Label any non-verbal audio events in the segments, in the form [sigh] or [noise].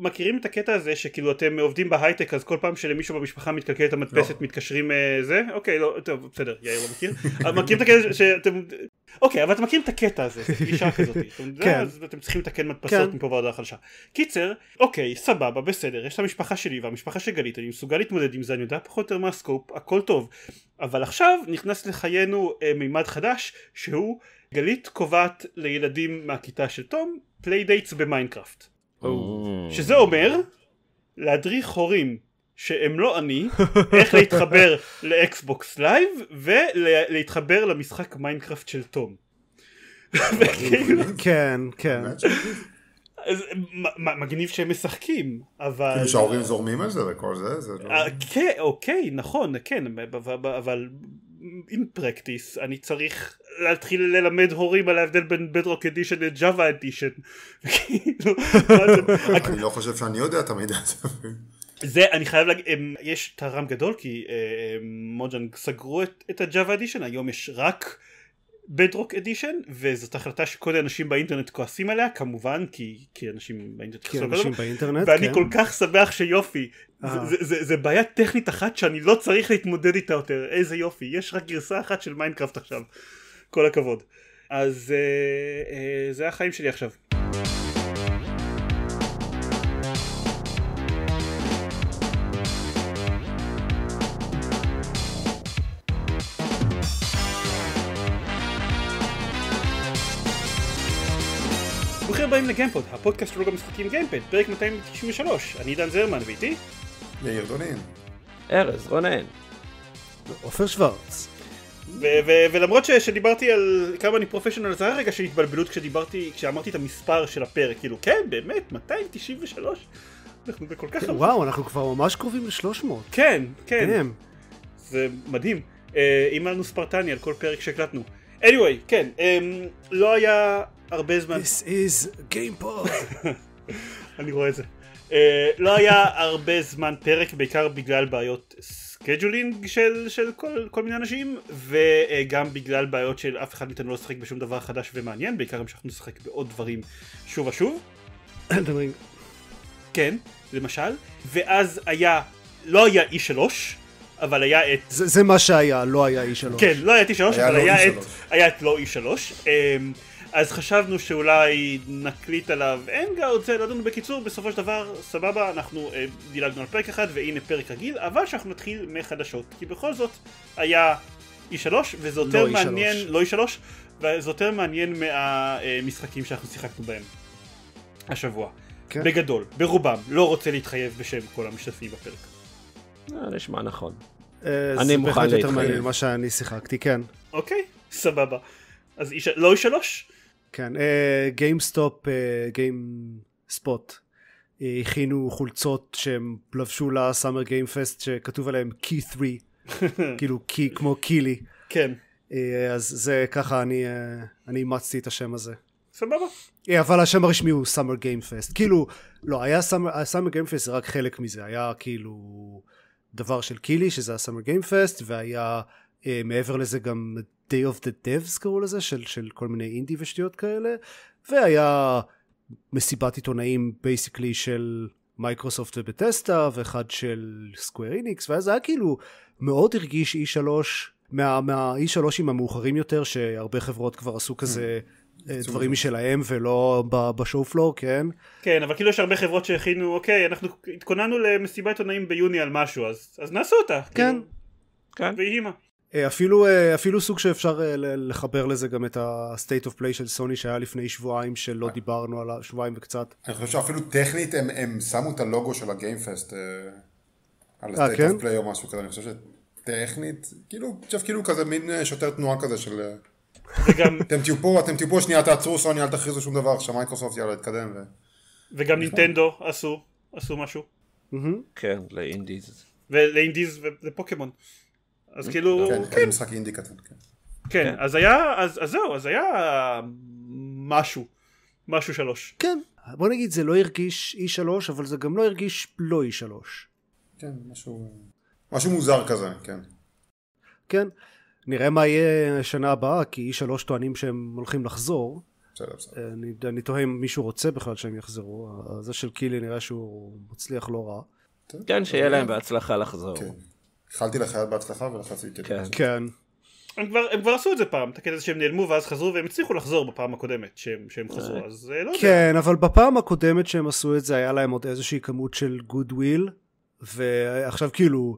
מכירים את הקטע הזה שכאילו אתם עובדים בהייטק אז כל פעם שלמישהו במשפחה מתקלקלת המדפסת לא. מתקשרים uh, זה? אוקיי לא טוב בסדר יאיר לא מכיר. מכירים את הקטע הזה שאתם אוקיי אבל אתם מכירים את הקטע הזה זה גישה כזאת. [laughs] כן. אז אתם צריכים לתקן מדפסות כן. מפה ועד החלשה. קיצר אוקיי סבבה בסדר יש את המשפחה שלי והמשפחה של גלית אני מסוגל להתמודד עם זה אני יודע פחות או יותר מה הסקופ הכל טוב. אבל עכשיו נכנס לחיינו uh, מימד חדש שהוא גלית קובעת לילדים מהכיתה של תום פליידייטס במיינקראפט. שזה אומר להדריך הורים שהם לא אני איך להתחבר [laughs] לאקסבוקס לייב ולהתחבר למשחק מיינקראפט של תום. [laughs] כן כן. מגניב שהם משחקים אבל כאילו שההורים זורמים על זה וכל זה זה לא- אה, כן אוקיי נכון כן אבל in practice אני צריך להתחיל ללמד הורים על ההבדל בין בדרוק אדישן לג'אווה אדישן. [laughs] כאילו, [laughs] אני לא חושב שאני יודע את המידע הזה. זה אני חייב להגיד אמ, יש טהרם גדול כי אה, אמ, מוג'אנג סגרו את הג'אווה אדישן היום יש רק בדרוק אדישן וזאת החלטה שכל האנשים באינטרנט כועסים עליה כמובן כי, כי אנשים באינטרנט כי אנשים באינטרנט ואני כן. כל כך שמח שיופי אה. זה, זה, זה, זה בעיה טכנית אחת שאני לא צריך להתמודד איתה יותר איזה יופי יש רק גרסה אחת של מיינקראפט עכשיו כל הכבוד אז אה, אה, זה החיים שלי עכשיו ברוכים הבאים לגיימפוד, הפודקאסט של המשחקים גיימפד, פרק 293, אני עידן זרמן ואיתי? יאיר דונין. ארז רונן. עופר שוורץ. ולמרות שדיברתי על כמה אני פרופשיונל זה היה רגע של התבלבלות כשדיברתי, כשאמרתי את המספר של הפרק, כאילו כן באמת 293? אנחנו בכל כך... וואו אנחנו כבר ממש קרובים ל-300. כן, כן. זה מדהים. אם אה, היה לנו ספרטני על כל פרק שהקלטנו. anyway, כן, um, לא היה הרבה זמן... This is GamePod. [laughs] אני רואה את זה. Uh, לא היה הרבה זמן פרק, בעיקר בגלל בעיות סקייג'ולינג של, של כל, כל מיני אנשים, וגם בגלל בעיות של אף אחד מאיתנו לא לשחק בשום דבר חדש ומעניין, בעיקר המשכנו לשחק בעוד דברים שוב ושוב. [coughs] כן, למשל, ואז היה, לא היה E3, אבל היה את... זה, זה מה שהיה, לא היה E3. כן, לא היה את 3 e אבל לא היה, e את, היה את לא E3. אמ, אז חשבנו שאולי נקליט עליו אנגארד, זה לדון בקיצור, בסופו של דבר, סבבה, אנחנו אה, דילגנו על פרק אחד והנה פרק רגיל, אבל שאנחנו נתחיל מחדשות, כי בכל זאת היה E3 וזה יותר לא e מעניין, E3. לא E3, וזה יותר מעניין מהמשחקים שאנחנו שיחקנו בהם השבוע. כן. בגדול, ברובם, לא רוצה להתחייב בשם כל המשתתפים בפרק. אה, נשמע נכון. אה, אני מוכן להתחיל. זה בהחלט יותר מעניין ממה שאני שיחקתי, כן. אוקיי, סבבה. אז לא e שלוש? כן, גיימסטופ, אה, גיימספוט. הכינו חולצות שהם לבשו לסאמר גיימפסט שכתוב עליהם קי 3 [laughs] כאילו קי כמו קילי כן אז זה ככה אני אני אימצתי את השם הזה סבבה אבל השם הרשמי הוא סאמר גיימפסט. כאילו לא היה סאמר גיימפסט זה רק חלק מזה היה כאילו דבר של קילי שזה הסאמר גיים פסט והיה uh, מעבר לזה גם Day of the Devs קראו לזה של, של כל מיני אינדי ושטויות כאלה והיה מסיבת עיתונאים בייסיקלי של מייקרוסופט ובטסטה ואחד של סקוויר איניקס ואז היה כאילו מאוד הרגיש E3 מה, E3 מה, e עם המאוחרים יותר שהרבה חברות כבר עשו כן. כזה mm. אה, דברים משלהם ולא בשואו פלור, כן? כן, אבל כאילו יש הרבה חברות שהכינו, אוקיי, אנחנו התכוננו למסיבת עיתונאים ביוני על משהו, אז, אז נעשו אותה. כן. כאילו, כן. כן. ויהי מה. אה, אפילו, אה, אפילו סוג שאפשר לחבר לזה גם את ה-state of play של סוני שהיה לפני שבועיים שלא yeah. דיברנו על השבועיים וקצת. אני חושב שאפילו טכנית הם, הם שמו את הלוגו של הגיימפסט על ה-state כן? of play או משהו כזה, אני חושב שטכנית, כאילו, עכשיו כאילו כזה מין שוטר תנועה כזה של... וגם... [laughs] אתם תהיו פה, אתם תהיו פה, שנייה תעצרו סוני, אל תכריזו שום דבר עכשיו, מייקרוסופט יאללה, תתקדם. ו... וגם נינטנדו עשו, עשו משהו. כן, לאינדיז. ולאינדיז ולפוקימון. אז mm-hmm. כאילו... כן, כן, משחק אינדי קטן, כן. כן, כן. אז היה, אז זהו, אז היה משהו, משהו שלוש. כן, בוא נגיד זה לא הרגיש אי e שלוש, אבל זה גם לא הרגיש לא אי e שלוש. כן, משהו... משהו מוזר כזה, כן. כן, נראה מה יהיה שנה הבאה, כי אי שלוש טוענים שהם הולכים לחזור. בסדר, בסדר. אה, אני, אני תוהה אם מישהו רוצה בכלל שהם יחזרו, זה של קילי נראה שהוא מצליח לא רע. כן, שיהיה אה, להם בהצלחה לחזור. כן. התחלתי לחייל בהצלחה ולחצתי כן. כן. הם כבר, הם כבר עשו את זה פעם, את הקטע הזה שהם נעלמו ואז חזרו והם הצליחו לחזור בפעם הקודמת שהם, שהם אה. חזרו, אז לא יודע. כן, אבל בפעם הקודמת שהם עשו את זה היה להם עוד איזושהי כמות של גוד ועכשיו כאילו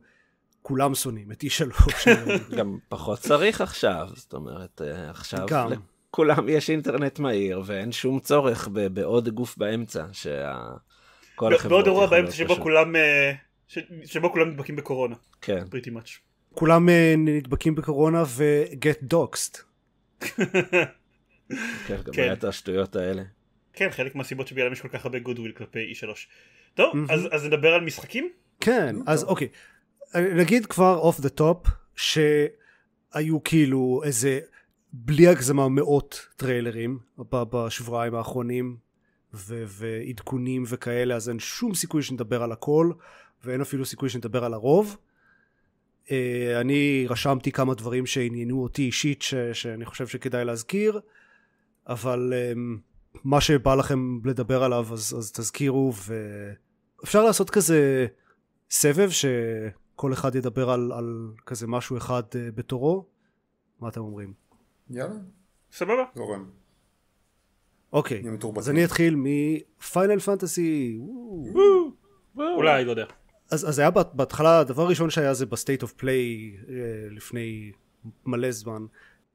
כולם שונאים את E3. [laughs] גם פחות צריך עכשיו, זאת אומרת, אה, עכשיו גם. לכולם יש אינטרנט מהיר, ואין שום צורך בעוד גוף באמצע, שכל החברות... בעוד אירוע באמצע שבו כולם... אה, שבו כולם נדבקים בקורונה. כן. פריטי מאץ'. כולם אה, נדבקים בקורונה ו-get doxed. [laughs] כן, גם כן. היה את השטויות האלה. כן, חלק מהסיבות שבגללם יש כל כך הרבה גודוויל כלפי E3. טוב, אז נדבר על משחקים? כן, אז אוקיי. נגיד כבר אוף דה טופ, שהיו כאילו איזה, בלי הגזמה, מאות טריילרים בשבועיים האחרונים, ו- ועדכונים וכאלה, אז אין שום סיכוי שנדבר על הכל, ואין אפילו סיכוי שנדבר על הרוב. Uh, אני רשמתי כמה דברים שעניינו אותי אישית ש- שאני חושב שכדאי להזכיר אבל um, מה שבא לכם לדבר עליו אז, אז תזכירו ואפשר לעשות כזה סבב ש... כל אחד ידבר על, על כזה משהו אחד uh, בתורו, מה אתם אומרים? יאללה. סבבה. זורם. אוקיי, אז אני אתחיל מפיינל פנטסי. אולי, לא יודע. אז, אז היה בהתחלה, הדבר הראשון שהיה זה בסטייט אוף פליי לפני מלא זמן,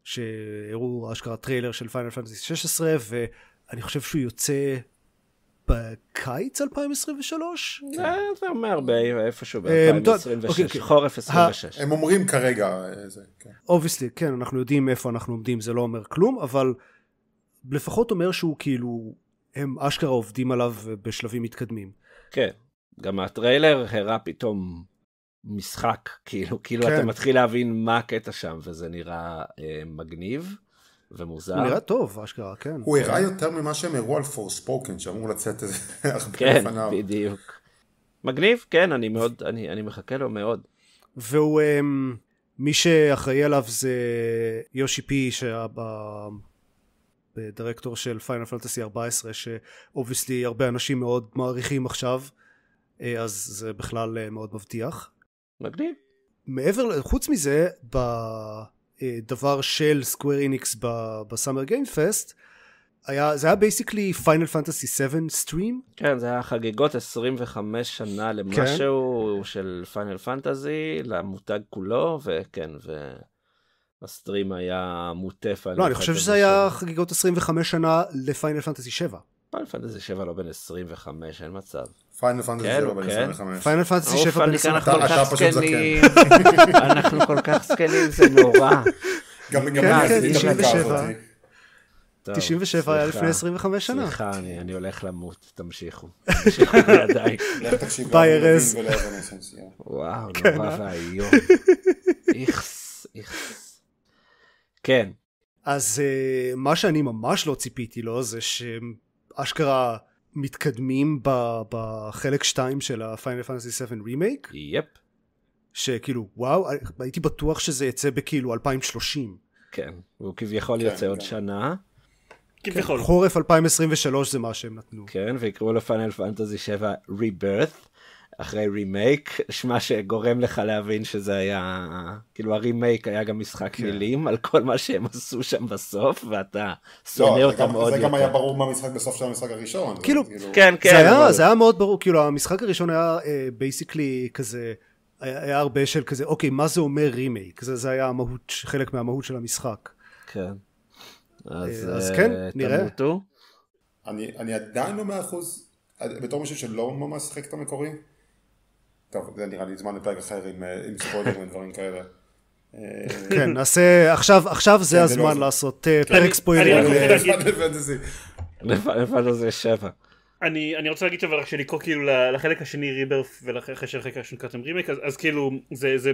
שהראו אשכרה טריילר של פיינל פנטסי 16, ואני חושב שהוא יוצא בקיץ 2023? אה, זה אומר איפשהו אה, ב-2026, אוקיי, אוקיי. חורף 26. אה, הם אומרים כרגע. אובייסלי, כן. כן, אנחנו יודעים איפה אנחנו עומדים, זה לא אומר כלום, אבל לפחות אומר שהוא כאילו, הם אשכרה עובדים עליו בשלבים מתקדמים. כן, גם הטריילר הראה פתאום משחק, כאילו, כאילו כן. אתה מתחיל להבין מה הקטע שם, וזה נראה מגניב. ומוזר. הוא נראה טוב, אשכרה, כן. הוא הראה יותר ממה שהם הראו על פורספוקן, שאמור לצאת איזה הרבה כן, לפניו. כן, בדיוק. מגניב, כן, אני מאוד, אני, אני מחכה לו מאוד. והוא, אמ, מי שאחראי עליו זה יושי פי, שהיה ב... דירקטור של פיינל פנטסי 14, שאובייסלי הרבה אנשים מאוד מעריכים עכשיו, אה, אז זה בכלל אה, מאוד מבטיח. מגניב. מעבר, חוץ מזה, ב... אה, דבר של סקוויר איניקס בסאמר גיים פסט זה היה בייסיקלי פיינל פנטסי 7 סטרים. כן, זה היה חגיגות 25 שנה למשהו כן. של פיינל פנטסי, למותג כולו, וכן, ו... הסטרים היה מוטף. לא, אני חושב שזה היה חגיגות 25 שנה לפיינל פנטסי 7. פיינל פנטסי 7 לא בין 25, אין מצב. פיינל פנטסי 7 ב-25. פיינל פנטסי 7 ב-25. אנחנו כל כך [laughs] אנחנו כל כך זקנים, זה נורא. גם כן, אני 97. 97 כן, היה לפני 25 שנה. סליחה, אני הולך למות, תמשיכו. תמשיכו [laughs] בידיי. ביי ארז. וואו, כן, נורא אה? ואיום. [laughs] איכס, איכס. כן. אז אה, מה שאני ממש לא ציפיתי לו זה שאשכרה מתקדמים בחלק 2 של ה-Final Fantasy 7 רימייק. יפ. שכאילו וואו אה, הייתי בטוח שזה יצא בכאילו 2030. כן, הוא כביכול כן, יצא כן. עוד שנה. כביכול. כן, חורף 2023 זה מה שהם נתנו. כן, ויקראו לו Final Fantasy 7 Rebirth. אחרי רימייק, [laughs] מה שגורם לך להבין שזה היה, כאילו הרימייק היה גם משחק כן. מילים על כל מה שהם עשו שם בסוף, ואתה לא, שונא לא, אותם גם, עוד. זה יותר. גם היה ברור מה מהמשחק בסוף של המשחק הראשון. כאילו, כאילו... כן, כן. זה היה, אבל... זה היה מאוד ברור, כאילו המשחק הראשון היה בייסיקלי אה, uh, כזה, היה, היה הרבה של כזה, אוקיי, מה זה אומר רימייק? זה, זה היה המהות, חלק מהמהות של המשחק. כן. אז, uh, אז כן, אה, נראה. תמותו. אני, אני עדיין לא מאה אחוז, בתור מישהו שלא ממש שחק את המקורי, טוב, זה נראה לי זמן לפרק אחר עם אה, ספוילרים [laughs] ודברים כאלה. אה, כן, נעשה, עכשיו עכשיו זה כן, הזמן לא- לעשות אה, כן. פרק ספוילרים. לפנטזי 7. אני, אני רוצה להגיד אבל רק שלקרוא כאילו לחלק השני ריברף ולאחרי שלחלק הראשון קראתם רימק אז, אז כאילו זה, זה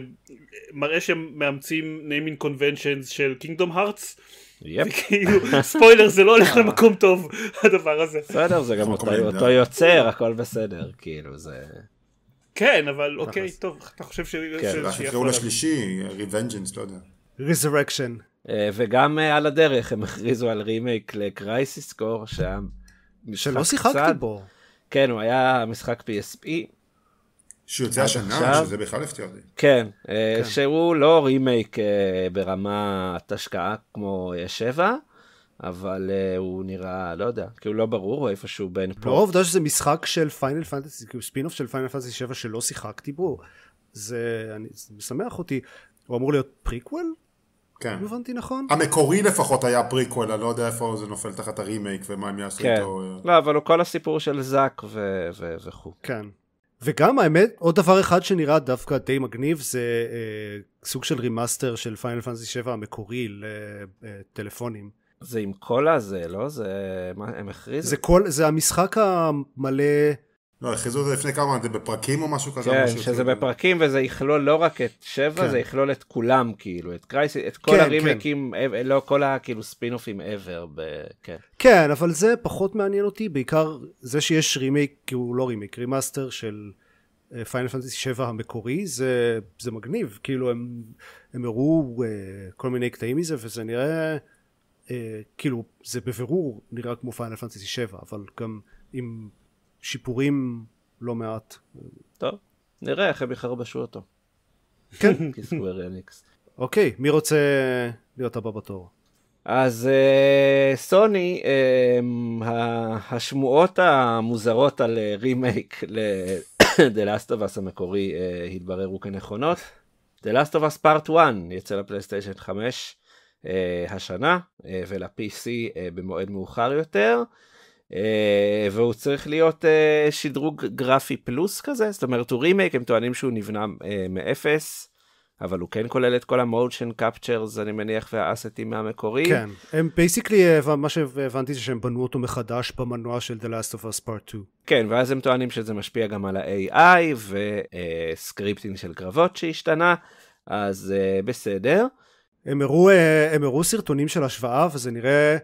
מראה שהם מאמצים naming conventions של קינגדום הארטס yep. וכאילו ספוילר זה לא הולך [laughs] למקום טוב הדבר הזה. בסדר זה גם אותו, אותו יוצר הכל בסדר כאילו זה. כן, אבל אוקיי, טוב, אתה חושב ש... כן, רק יקראו לשלישי, ריבנג'נס, לא יודע. ריזרקשן. אה, וגם אה, על הדרך הם הכריזו על רימייק לקרייסיס קור, שהיה משחק שלא שיחקתי בו. כן, הוא היה משחק PSP. שיוצא השנה, שזה בכלל הפתיע אותי. כן, אה, כן. שהוא לא רימייק ברמת השקעה כמו שבע. אבל uh, הוא נראה, לא יודע, כאילו לא ברור, או איפשהו בין פה. לא העובדה שזה משחק של פיינל פנטסי, כאילו ספינוף של פיינל פנטסי 7 שלא שיחקתי בו, זה, אני, זה משמח אותי. הוא אמור להיות פריקוול? כן. אם הבנתי נכון? המקורי לפחות היה פריקוול, אני לא יודע איפה זה נופל תחת הרימייק ומה הם יעשו כן. איתו. אה. לא, אבל הוא כל הסיפור של זאק ו- ו- וכו'. כן. וגם האמת, עוד דבר אחד שנראה דווקא די מגניב זה אה, סוג של רימאסטר של פיינל פנטסי 7 המקורי לטלפונים. אה, זה עם קולה זה, לא? זה... מה, הם הכריזו? זה כל... זה המשחק המלא... לא, הכריזו את זה לפני כמה, זה בפרקים או משהו כזה? כן, משהו שזה יותר... כאילו- בפרקים וזה יכלול לא רק את שבע, כן. זה יכלול את כולם, כאילו, את קרייס, את כל כן, הרימייקים, כן. אה, לא, כל הכאילו ספינופים ever, ב... כן. כן, אבל זה פחות מעניין אותי, בעיקר זה שיש רימייק, כאילו לא רימייק, רימאסטר של אה, פיינל פנטסי 7 המקורי, זה, זה מגניב, כאילו הם, הם הראו אה, כל מיני קטעים מזה, וזה נראה... אה, כאילו זה בבירור נראה כמו פיינל פנטסי 7 אבל גם עם שיפורים לא מעט. טוב נראה איך הם יחרבשו אותו. כן. [laughs] אוקיי מי רוצה להיות הבא בתור? אז uh, סוני, um, השמועות המוזרות על uh, רימייק ל [coughs] המקורי uh, התבררו כנכונות. The Last of Us Part 1 יצא לפלייסטיישן 5, אה, השנה אה, ול-PC אה, במועד מאוחר יותר. והוא צריך להיות שדרוג גרפי פלוס כזה, זאת אומרת הוא רימייק, הם טוענים שהוא נבנה מאפס. אבל הוא כן כולל את כל המושן קפצ'רס, אני מניח, והאסטים מהמקורי. כן, הם בייסיקלי, מה שהבנתי זה שהם בנו אותו מחדש במנוע של The Last of Us Part 2. כן, ואז הם טוענים שזה משפיע גם על ה-AI וסקריפטינג של קרבות שהשתנה, אז בסדר. הם הראו, אה, הם הראו סרטונים של השוואה וזה נראה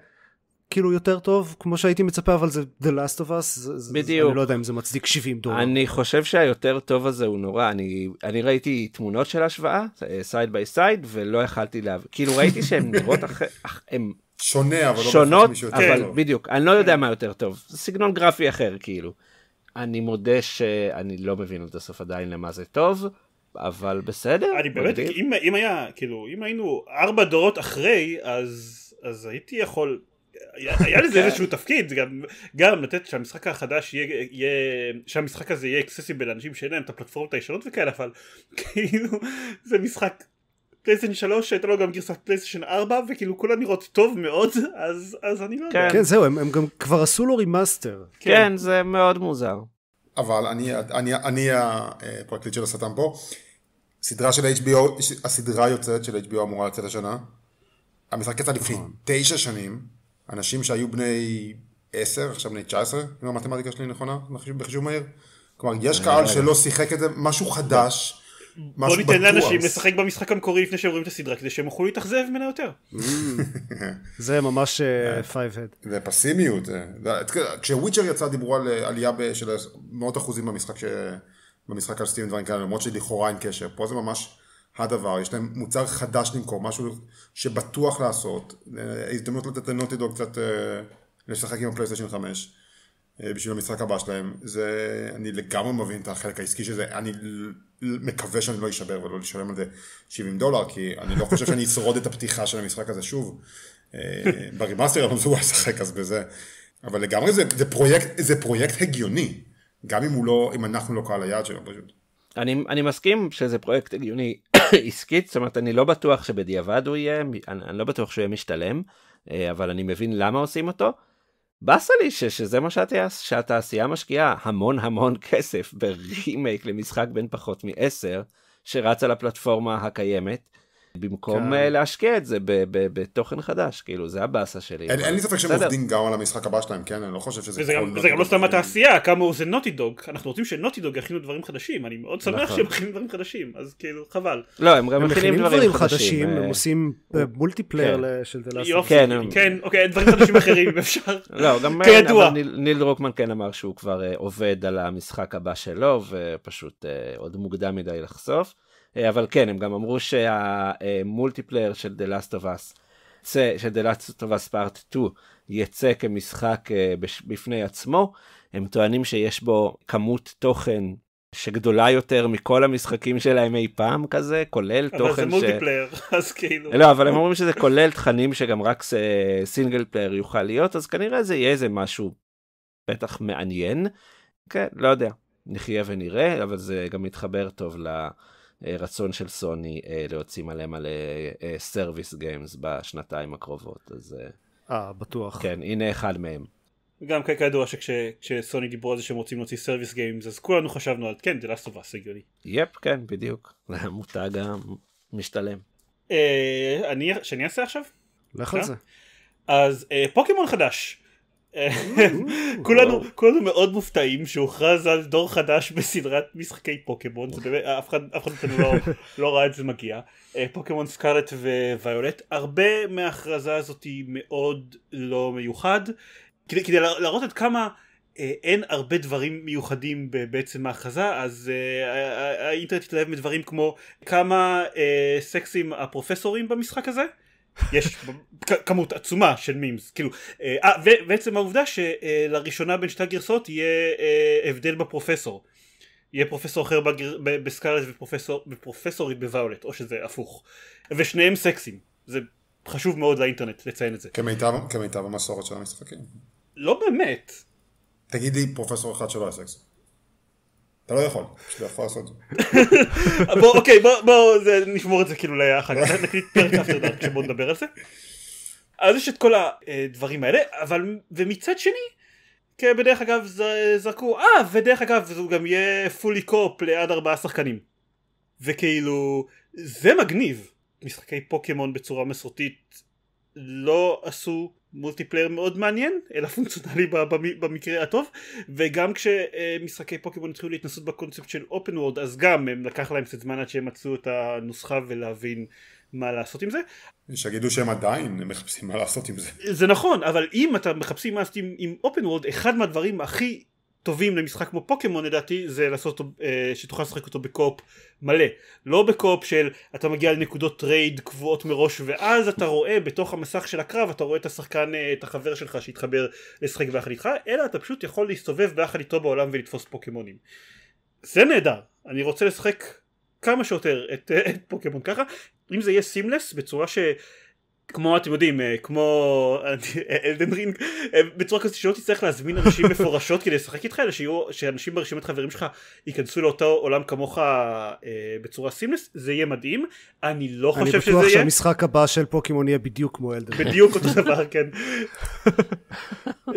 כאילו יותר טוב כמו שהייתי מצפה אבל זה The Last of Us זה, בדיוק אני לא יודע אם זה מצדיק 70 דולר אני חושב שהיותר טוב הזה הוא נורא אני אני ראיתי תמונות של השוואה סייד ביי סייד ולא יכלתי להבין כאילו ראיתי שהן [laughs] נראות אחרי הם... שונה אבל לא שונות לא בטוח אבל טוב. בדיוק אני לא יודע כן. מה יותר טוב זה סגנון גרפי אחר כאילו אני מודה שאני לא מבין עד הסוף עדיין למה זה טוב. אבל בסדר. אני באמת, אם, אם היה, כאילו, אם היינו ארבע דורות אחרי, אז, אז הייתי יכול, היה היה לזה כן. איזשהו תפקיד, גם, גם לתת שהמשחק החדש יהיה, יהיה, שהמשחק הזה יהיה אקססיבי לאנשים שאין להם את הפלטפורמות הישנות וכאלה, אבל כאילו, זה משחק פלייסטיין 3 שהייתה לו גם גרסת פלייסטיין 4 וכאילו כולה נראות טוב מאוד אז אז אני לא כן. יודע. כן זהו הם, הם גם כבר עשו לו רימאסטר. כן. כן זה מאוד מוזר. אבל אני, אני, אני הפרקליט של השטן פה. סדרה של HBO, הסדרה יוצאת של HBO אמורה לצאת השנה. המשחק יצא לפני נכון. תשע שנים. אנשים שהיו בני עשר, עכשיו בני תשע עשרה, אם המתמטיקה שלי נכונה, בחישוב מהיר. כלומר, יש אה, קהל אה, שלא אה. שיחק את זה, משהו חדש. בוא ניתן לאנשים לשחק במשחק המקורי לפני שהם רואים את הסדרה כדי שהם יוכלו להתאכזב ממנה יותר. Mm. [laughs] זה ממש פייבהד. אה, [laughs] זה פסימיות. אה. כשוויצ'ר יצא דיברו על אה, עלייה של מאות אחוזים במשחק במשחק על סטים דברים כאלה למרות שלכאורה אין קשר. פה זה ממש הדבר יש להם מוצר חדש למכור משהו שבטוח לעשות. הזדמנות לתת לנוטי דוג קצת לשחק עם הפלייסטיישן 5. בשביל המשחק הבא שלהם, זה, אני לגמרי מבין את החלק העסקי של זה, אני מקווה שאני לא אשבר ולא לשלם על זה 70 דולר, כי אני לא חושב שאני אשרוד את הפתיחה של המשחק הזה שוב. אה, ברימאסטר אני לא מסוגל לשחק אז בזה. אבל לגמרי זה, זה, פרויקט, זה פרויקט הגיוני, גם אם, לא, אם אנחנו לא קהל היעד שלו פשוט. אני, אני מסכים שזה פרויקט הגיוני [coughs] עסקית, זאת אומרת אני לא בטוח שבדיעבד הוא יהיה, אני, אני לא בטוח שהוא יהיה משתלם, אה, אבל אני מבין למה עושים אותו. באסה לי שזה מה שהתעש, שהתעשייה משקיעה המון המון [laughs] כסף ברימייק למשחק בן פחות מ-10 שרץ על הפלטפורמה הקיימת במקום כן. אה, להשקיע את זה בתוכן חדש, כאילו, זה הבאסה שלי. אין, אין לי ספק שהם עובדים גם על המשחק הבא שלהם, כן? אני לא חושב שזה... וזה גם, זה גם לא סתם התעשייה, כאמור זה נוטי דוג, אנחנו רוצים שנוטי דוג יכינו דברים חדשים, אני מאוד שמח נכון. שהם מכינים דברים חדשים, אז כאילו, חבל. לא, הם גם מכינים דברים דברים חדשים, חדשים אה. הם עושים מולטיפלייר אה, כן. כן. של זה לעשות. יופי, כן, כן, אוקיי, דברים חדשים אחרים, אם אפשר. [laughs] לא, גם ניל דרוקמן כן אמר שהוא כבר עובד על המשחק הבא שלו, ופשוט עוד מוקדם מדי לחשוף. אה, אבל כן, הם גם אמרו שהמולטיפלייר של The Last of Us, צא, של The Last of Us Part 2, יצא כמשחק אה, בפני עצמו. הם טוענים שיש בו כמות תוכן שגדולה יותר מכל המשחקים שלהם אי פעם כזה, כולל אבל תוכן ש... אבל זה מולטיפלייר, ש... [laughs] אז כאילו... לא, אבל הם אומרים שזה כולל תכנים שגם רק סינגל פלייר יוכל להיות, אז כנראה זה יהיה איזה משהו בטח מעניין. כן, לא יודע, נחיה ונראה, אבל זה גם מתחבר טוב ל... לה... אה, רצון של סוני אה, להוציא מלא מלא סרוויס אה, גיימס בשנתיים הקרובות אז אה בטוח כן הנה אחד מהם. גם כידוע שכשסוני דיברו על זה שהם רוצים להוציא סרוויס גיימס אז כולנו חשבנו על כן זה לאסט אובס הגיוני. יפ כן בדיוק [laughs] מותג המשתלם. אה, אני שאני אעשה עכשיו? לך על זה. אז פוקימון חדש אה, כולנו כולנו מאוד מופתעים שהוכרז על דור חדש בסדרת משחקי פוקימון זה באמת אף אחד אף אחד לא, לא ראה את זה מגיע אה, פוקימון סקארט וויולט הרבה מההכרזה הזאת היא מאוד לא מיוחד כדי להראות עד כמה אה, אין הרבה דברים מיוחדים בעצם מההכרזה אז האינטרנט התלהב מדברים כמו כמה סקסים הפרופסורים במשחק הזה יש כמות עצומה של מימס, כאילו, אה, אה ובעצם העובדה שלראשונה בין שתי הגרסאות יהיה אה, הבדל בפרופסור. יהיה פרופסור אחר בגר... בסקארלט ופרופסור... ופרופסורית בוואולט, או שזה הפוך. ושניהם סקסים. זה חשוב מאוד לאינטרנט לציין את זה. כמיטב, כמיטב המסורת של המשחקים. לא באמת. תגיד לי פרופסור אחד שלא היה סקס. אתה לא יכול, אתה יכול לעשות את זה. [laughs] בוא, אוקיי, בוא, בוא זה, נשמור את זה כאילו לאחר כך, [laughs] נקליט פרק אחר דארק שבו נדבר על זה. אז יש את כל הדברים האלה, אבל, ומצד שני, כן, בדרך אגב ז, זרקו, אה, ודרך אגב זה גם יהיה פולי קופ ליד ארבעה שחקנים. וכאילו, זה מגניב. משחקי פוקימון בצורה מסורתית לא עשו מולטיפלייר מאוד מעניין, אלא פונקציונלי במקרה הטוב, וגם כשמשחקי פוקימון התחילו להתנסות בקונספט של אופן וורד, אז גם הם לקח להם קצת זמן עד שהם מצאו את הנוסחה ולהבין מה לעשות עם זה. שיגידו שהם עדיין מחפשים מה לעשות עם זה. זה נכון, אבל אם אתה מחפשים מה לעשות עם אופן וורד, אחד מהדברים הכי טובים למשחק כמו פוקימון לדעתי זה לעשות אותו אה, שתוכל לשחק אותו בקופ מלא לא בקופ של אתה מגיע לנקודות טרייד קבועות מראש ואז אתה רואה בתוך המסך של הקרב אתה רואה את השחקן אה, את החבר שלך שהתחבר לשחק ביחד איתך אלא אתה פשוט יכול להסתובב ביחד איתו בעולם ולתפוס פוקימונים זה נהדר אני רוצה לשחק כמה שיותר את, אה, את פוקימון ככה אם זה יהיה סימלס בצורה ש... כמו אתם יודעים אה, כמו אלדן אה, רינג אה, בצורה כזאת שלא תצטרך להזמין אנשים [laughs] מפורשות כדי לשחק איתך אלא שיהיו שאנשים ברשימת חברים שלך ייכנסו לאותו עולם כמוך אה, בצורה סימלס זה יהיה מדהים אני לא חושב אני שזה יהיה. אני בטוח שהמשחק הבא של פוקימון יהיה בדיוק כמו אלדן רינג. בדיוק אותו [laughs] דבר כן.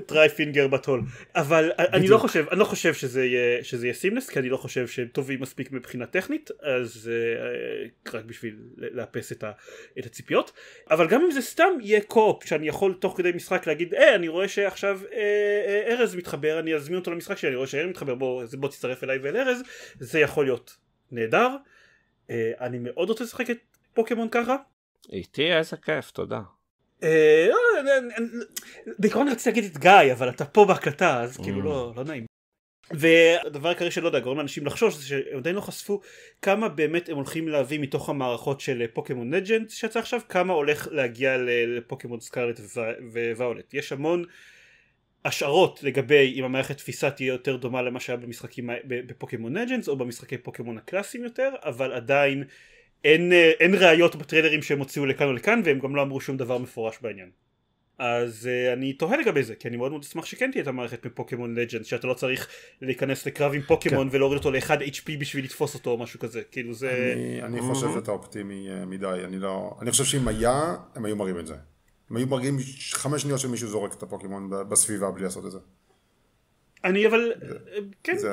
טרי פינגר בטול אבל בדיוק. אני לא חושב אני לא חושב שזה יהיה שזה יהיה סימלס כי אני לא חושב שהם טובים מספיק מבחינה טכנית אז אה, רק בשביל לאפס את, ה, את הציפיות אבל גם גם אם זה סתם יהיה קופ, שאני יכול תוך כדי משחק להגיד אה אני רואה שעכשיו אה, ארז מתחבר אני אזמין אותו למשחק שלי אני רואה שארז מתחבר בוא, בוא תצטרף אליי ואל ארז זה יכול להיות נהדר אה, אני מאוד רוצה לשחק את פוקימון ככה איתי איזה כיף תודה בעיקרון רציתי להגיד את גיא אבל אתה פה בהקלטה אז כאילו לא נעים והדבר העיקרי שלא יודע גורם לאנשים לחשוש זה שהם עדיין לא חשפו כמה באמת הם הולכים להביא מתוך המערכות של פוקימון אה, נג'נט שיצא עכשיו כמה הולך להגיע לפוקימון סקארלט וואולט יש המון השערות לגבי אם המערכת תפיסה תהיה יותר דומה למה שהיה במשחקים אה, בפוקימון לג'נדס או במשחקי פוקימון הקלאסיים יותר אבל עדיין אין, אה, אין ראיות בטריילרים שהם הוציאו לכאן או לכאן והם גם לא אמרו שום דבר מפורש בעניין אז uh, אני תוהה לגבי זה, כי אני מאוד מאוד אשמח שכן תהיה את המערכת מפוקימון לג'נד, שאתה לא צריך להיכנס לקרב עם פוקימון כן. ולהוריד אותו לאחד HP בשביל לתפוס אותו או משהו כזה, כאילו זה... אני, אני חושב שאתה אופטימי אה, מדי, אני לא... אני חושב שאם היה, הם היו מראים את זה. הם היו מראים חמש שניות שמישהו זורק את הפוקימון בסביבה בלי לעשות את זה. אני אבל, כן, זה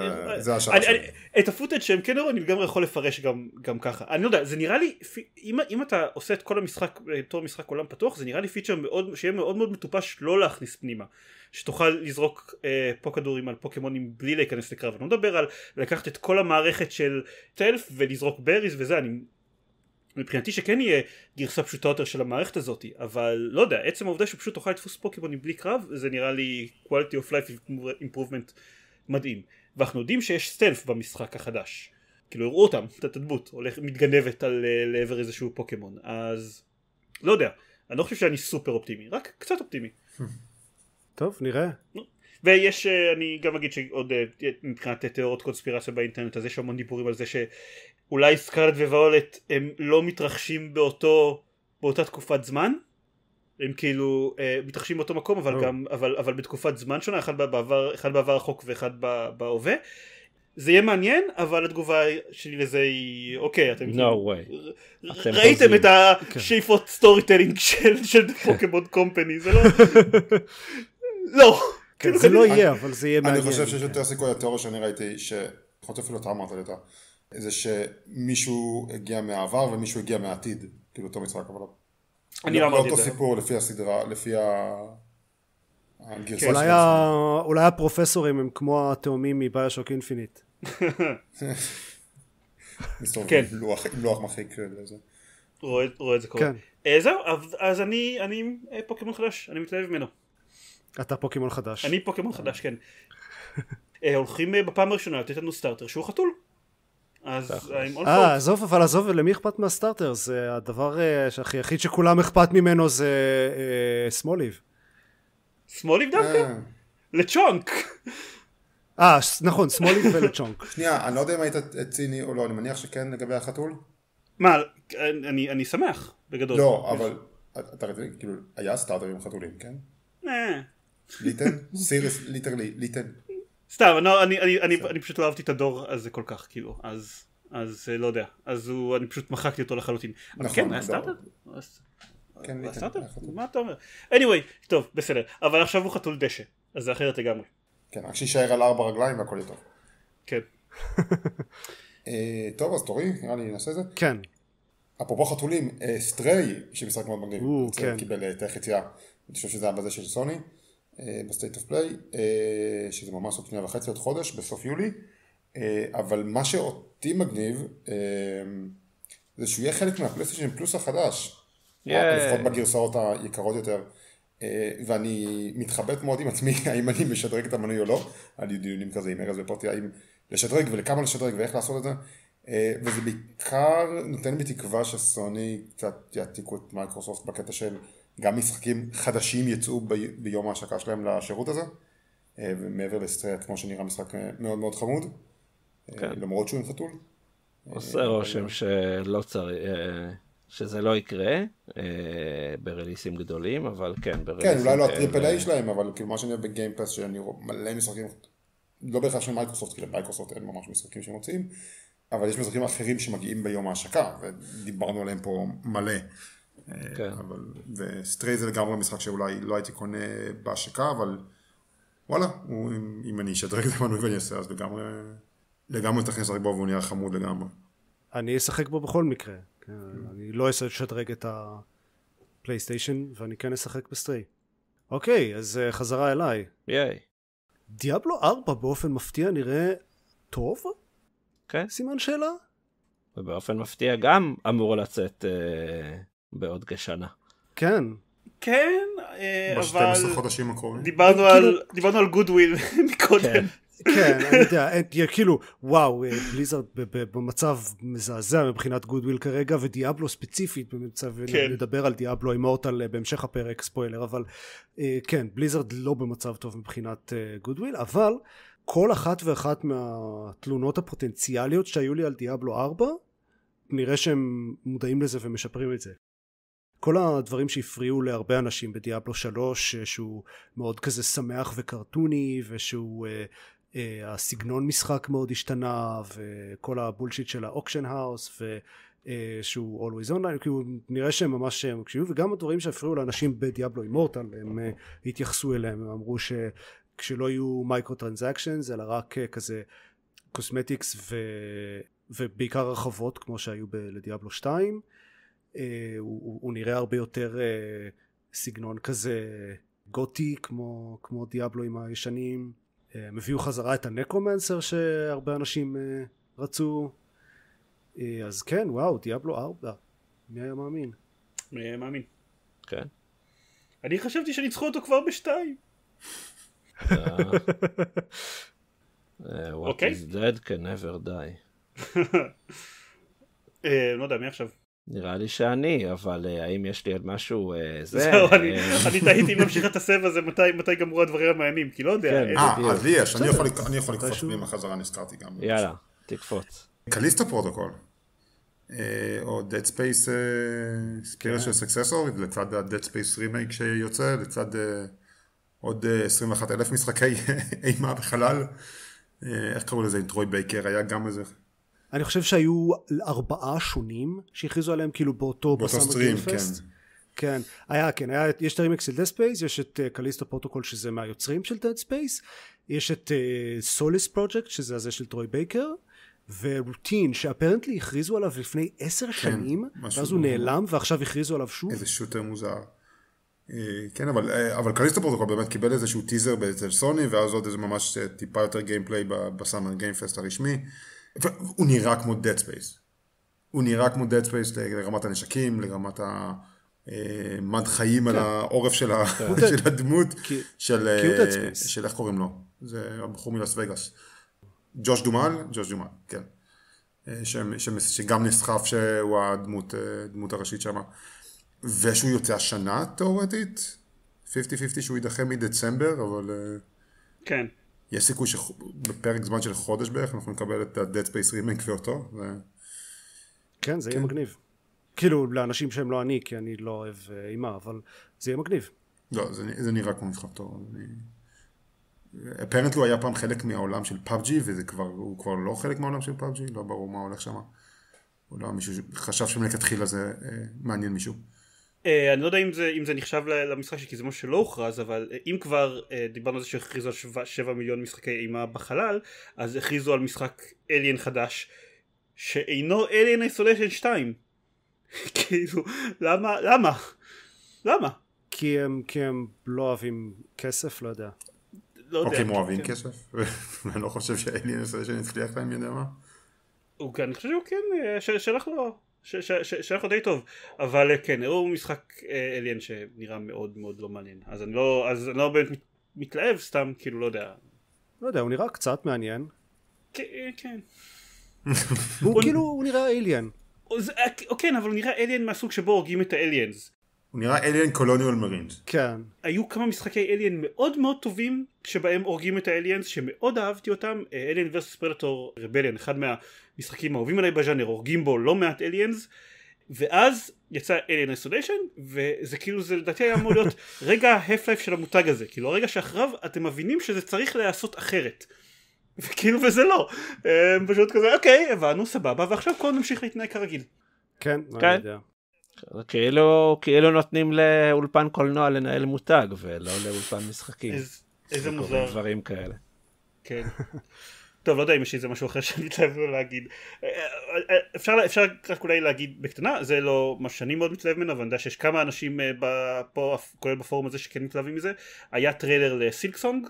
אה, השעה שלי. את הפוטאג' שהם כן הראו אני לגמרי יכול לפרש גם, גם ככה. אני לא יודע, זה נראה לי, אם, אם אתה עושה את כל המשחק בתור אה, משחק עולם פתוח, זה נראה לי פיצ'ר מאוד, שיהיה מאוד מאוד מטופש לא להכניס פנימה. שתוכל לזרוק אה, פה כדורים על פוקימונים בלי להיכנס לקרב. אני לא מדבר על לקחת את כל המערכת של טלף ולזרוק בריז וזה, אני מבחינתי שכן יהיה גרסה פשוטה יותר של המערכת הזאת, אבל לא יודע, עצם העובדה שפשוט תוכל לתפוס פוקימונים בלי קרב, זה נראה לי quality of life improvement מדהים. ואנחנו יודעים שיש סטלף במשחק החדש. כאילו הראו אותם, את התדמות, הולכת מתגנבת על, אה, לעבר איזשהו פוקימון, אז לא יודע, אני לא חושב שאני סופר אופטימי, רק קצת אופטימי. טוב, נראה. ויש, אה, אני גם אגיד שעוד אה, מבחינת תיאוריות קונספירציה באינטרנט, אז יש המון דיבורים על זה ש... אולי סקארלט וויולט הם לא מתרחשים באותו באותה תקופת זמן הם כאילו אה, מתרחשים באותו מקום אבל לא. גם אבל אבל בתקופת זמן שונה אחד בעבר אחד בעבר רחוק ואחד בהווה זה יהיה מעניין אבל התגובה שלי לזה היא אוקיי אתם no way. אתם ראיתם חוזים. את כן. השאיפות סטורי טלינג של, של פוקמון קומפני זה לא [laughs] לא כן, כאילו זה לא יהיה אבל זה יהיה מעניין אני חושב שיש כן. יותר סיכוי לתיאוריה שאני ראיתי שיכול להיות אפילו אתה אמרת לי אותה זה שמישהו הגיע מהעבר ומישהו הגיע מהעתיד, כאילו אותו משחק, אבל לא- אני לא, לא אמרתי את זה. אותו סיפור לפי הסדרה, לפי ה... כן, אולי, ה... אולי הפרופסורים הם כמו התאומים מביושוק [laughs] אינפיניט. כן. עם לוח מחיק אה, לזה. רואה את זה קורה. כן. אה, זהו, אז אני אה, פוקימון חדש, אני מתלהב ממנו. אתה פוקימון חדש. אני פוקימון חדש, כן. [laughs] הולכים בפעם הראשונה לתת לנו סטארטר שהוא חתול. אז עם אולפורט... אה, עזוב, אבל עזוב, למי אכפת מהסטארטר? זה הדבר אה, היחיד שכולם אכפת ממנו זה אה, סמוליב. סמוליב דווקא? אה. לצ'ונק. אה, נכון, סמוליב ולצ'ונק. [laughs] שנייה, אני לא יודע אם היית ציני או לא, אני מניח שכן לגבי החתול. מה, אני, שמח, בגדול. לא, אבל אתה רציני, כאילו, היה סטארטרים עם חתולים, כן? אה. ליטן? סיריס, [laughs] ליטרלי, ליטן. סתם, לא, אני, אני, אני, אני פשוט לא אהבתי את הדור הזה כל כך, כאילו, אז, אז אה, לא יודע, אז הוא, אני פשוט מחקתי אותו לחלוטין. נכון, אבל כן, היה לא. סטארט-אפ? כן, היה סטארט-אפ? נכון. מה אתה אומר? anyway, טוב, בסדר, אבל עכשיו הוא חתול דשא, אז זה אחרת לגמרי. כן, רק שיישאר על ארבע רגליים והכל יהיה טוב. כן. אה, טוב, אז תורי, נראה לי נעשה את זה. כן. אפרופו חתולים, אה, סטריי, שמשחק מאוד מגניב, כן. קיבל את היציאה, אני חושב שזה היה בזה של סוני. אה, בסטייט אוף פליי, אה, שזה ממש עוד שנייה וחצי, עוד חודש, בסוף יולי, אה, אבל מה שאותי מגניב, זה שהוא יהיה חלק מהפלייסטיישן פלוס החדש, yeah. לפחות בגרסאות היקרות יותר, ואני מתחבט מאוד עם עצמי, [laughs] האם אני משדרג את המנוי או לא, היה לי דיונים כזה עם ארז ופרטי, האם לשדרג ולכמה לשדרג ואיך לעשות את זה, וזה בעיקר נותן לי תקווה שסוני קצת יעתיקו את מייקרוסופט בקטע של גם משחקים חדשים יצאו ב- ביום ההשקה שלהם לשירות הזה, אה, ומעבר לסטריה, כמו שנראה משחק אה, מאוד מאוד חמוד, אה, כן. למרות שהוא עם חתול. עושה רושם שלא צריך, שזה לא יקרה ברליסים גדולים, אבל כן, ברליסים... כן, אולי לא הטריפל איי שלהם, אבל כאילו מה שאני אוהב בגיימפס, שאני רואה מלא משחקים, לא בהכרח של מייקרוסופט, כי למייקרוסופט אין ממש משחקים שמוצאים, אבל יש משחקים אחרים שמגיעים ביום ההשקה, ודיברנו עליהם פה מלא. כן. אבל, וסטרי זה לגמרי משחק שאולי לא הייתי קונה בהשקה, אבל וואלה, הוא, אם, אם אני אשדרג את המנוי ואני אעשה, אז לגמרי, לגמרי צריך לשחק בו והוא נהיה חמוד לגמרי. אני אשחק בו בכל מקרה. כן. אני לא אשדרג את הפלייסטיישן, ואני כן אשחק בסטרי. אוקיי, אז אה, חזרה אליי. ייי. דיאבלו 4 באופן מפתיע נראה טוב? כן. סימן שאלה? ובאופן מפתיע גם אמור לצאת אה, בעוד כשנה. כן. כן, אה, אבל... ב-12 חודשים הקרובים. דיברנו כאילו- על גודוויל [laughs] מקודם. כן. כן, אני יודע, אה, כאילו, וואו, אה, בליזרד במצב מזעזע מבחינת גודוויל כרגע, ודיאבלו ספציפית במצב, כן. נדבר על דיאבלו עם אורטל בהמשך הפרק, ספוילר, אבל כן, בליזרד לא במצב טוב מבחינת גודוויל, אבל כל אחת ואחת מהתלונות הפוטנציאליות שהיו לי על דיאבלו 4, נראה שהם מודעים לזה ומשפרים את זה. כל הדברים שהפריעו להרבה אנשים בדיאבלו 3 שהוא מאוד כזה שמח וקרטוני ושהוא uh, uh, הסגנון משחק מאוד השתנה וכל הבולשיט של האוקשן האוס ושהוא uh, always online כאילו נראה שהם ממש אה, מקשיבו וגם הדברים שהפריעו לאנשים בדיאבלו אימורטל הם uh, התייחסו אליהם הם אמרו שכשלא יהיו מייקרו טרנזקשן אלא רק uh, כזה קוסמטיקס ו... ובעיקר הרחבות כמו שהיו לדיאבלו 2 אה, הוא, הוא, הוא נראה הרבה יותר אה, סגנון כזה גותי כמו, כמו דיאבלו עם הישנים אה, הם הביאו חזרה את הנקרומנסר שהרבה אנשים רצו אז כן וואו דיאבלו ארבע מי היה מאמין? מי היה מאמין? כן אני חשבתי שניצחו אותו כבר בשתיים אוקיי? What okay. is dead can never die לא יודע מי עכשיו נראה לי שאני, אבל אה, האם יש לי עוד משהו, אה, זה... זהו, אני אה, [laughs] תהיתי אם נמשיך את הסבב הזה, מתי גמרו הדברים המעניינים, כי לא יודע. כן, אה, אז לי יש, אני יכול לקפוץ פנימה חזרה, נזכרתי גם. יאללה, תקפוץ. קליסטה פרוטוקול. או Dead Space Spirit של כן. Successor, לצד ה-Dead Space Remake שיוצא, לצד עוד 21 אלף משחקי [laughs] אימה בחלל. איך קראו לזה עם טרוי בייקר? היה גם איזה אני חושב שהיו ארבעה שונים שהכריזו עליהם כאילו באותו, באותו סטרים, כן. כן, היה, כן, היה, יש את הרימקס של דד ספייס, יש את קליסטו uh, פרוטוקול שזה מהיוצרים של דד ספייס, יש את סוליס uh, פרוג'קט שזה הזה של טרוי בייקר, ורוטין שאפרנטלי הכריזו עליו לפני עשר כן, שנים, ואז הוא נעלם ועכשיו הכריזו עליו שוב. איזה שוטר מוזר. אה, כן, אבל, אה, אבל קליסטו פרוטוקול באמת קיבל איזשהו טיזר אצל סוני, ואז עוד איזה ממש אה, טיפה יותר גיימפליי בסאמר גיימפסט הרשמי. הוא נראה כמו Dead Space. הוא נראה כמו Dead Space לרמת הנשקים, לרמת ה... אה, מד חיים כן. על העורף של, ה... כן. [laughs] של הדמות, כי... של... אה, של איך קוראים לו? זה הבחור מלאס וגאס. ג'וש דומאל? ג'וש דומאל, כן. ש... אה, ש... שגם נסחף שהוא הדמות הראשית שם. ושהוא יוצא השנה תאורטית? 50-50 שהוא יידחה מדצמבר, אבל... כן. יש סיכוי שבפרק זמן של חודש בערך אנחנו נקבל את ה-Dead Space Remake ואותו. ו... כן, זה כן. יהיה מגניב. כאילו, לאנשים שהם לא אני, כי אני לא אוהב אה, אימה, אבל זה יהיה מגניב. לא, זה, זה נראה כמו משחק טוב. אני... אפרנטלי היה פעם חלק מהעולם של פאבג'י, וזה כבר, הוא כבר לא חלק מהעולם של פאבג'י, לא ברור מה הולך שם. אולי לא מישהו חשב שמלכתחילה זה אה, מעניין מישהו. Uh, אני לא יודע אם זה, אם זה נחשב למשחק שלי, כי זה משהו שלא הוכרז, אבל uh, אם כבר uh, דיברנו על זה שהכריזו על 7, מיליון משחקי אימה בחלל, אז הכריזו על משחק אליאן חדש, שאינו אליאן איסוליישן 2. כאילו, למה? למה? למה? כי הם, כי הם לא אוהבים כסף, לא יודע. לא או כי הם אוהבים כן. כסף? [laughs] אני לא חושב שאליאן איסוליישן יצליח להם, יודע מה? הוא, כן, אני חושב שהוא כן, שלח לו. שייך די טוב, אבל אה, כן, הוא משחק אליין אה, שנראה מאוד מאוד לא מעניין, אז אני לא, אז אני לא באמת מתלהב סתם, כאילו לא יודע. לא יודע, הוא נראה קצת מעניין. אה, כן. [laughs] הוא כאילו, הוא נראה אליין. כן, אבל הוא נראה אליין מהסוג שבו הורגים את האליינס. הוא נראה אליאן קולוניאל מרינס. כן. היו כמה משחקי אליאן מאוד מאוד טובים שבהם הורגים את האליאנס שמאוד אהבתי אותם אליאן ורסוס פרדטור רבליאן אחד מה משחקים האהובים עליי בז'אנר, הורגים בו לא מעט אליאנס, ואז יצא אליאן איסוליישן, וזה כאילו, זה לדעתי היה אמור להיות [laughs] רגע לייף של המותג הזה, כאילו הרגע שאחריו אתם מבינים שזה צריך להיעשות אחרת. [laughs] וכאילו וזה לא, הם אמ, פשוט כזה אוקיי הבנו סבבה ועכשיו כל נמשיך להתנהג כרגיל. כן, לא כן. אני יודע. כאילו, כאילו נותנים לאולפן קולנוע לנהל מותג ולא לאולפן משחקים. איזה, איזה מוזר. דברים כאלה. כן. [laughs] טוב, לא יודע אם יש איזה משהו אחר שאני מתלהב לו להגיד. אפשר, אפשר רק אולי להגיד בקטנה, זה לא מה שאני מאוד מתלהב ממנו, ואני יודע שיש כמה אנשים אה, פה, כולל בפורום הזה, שכן מתלהבים מזה. היה טריילר לסילקסונג,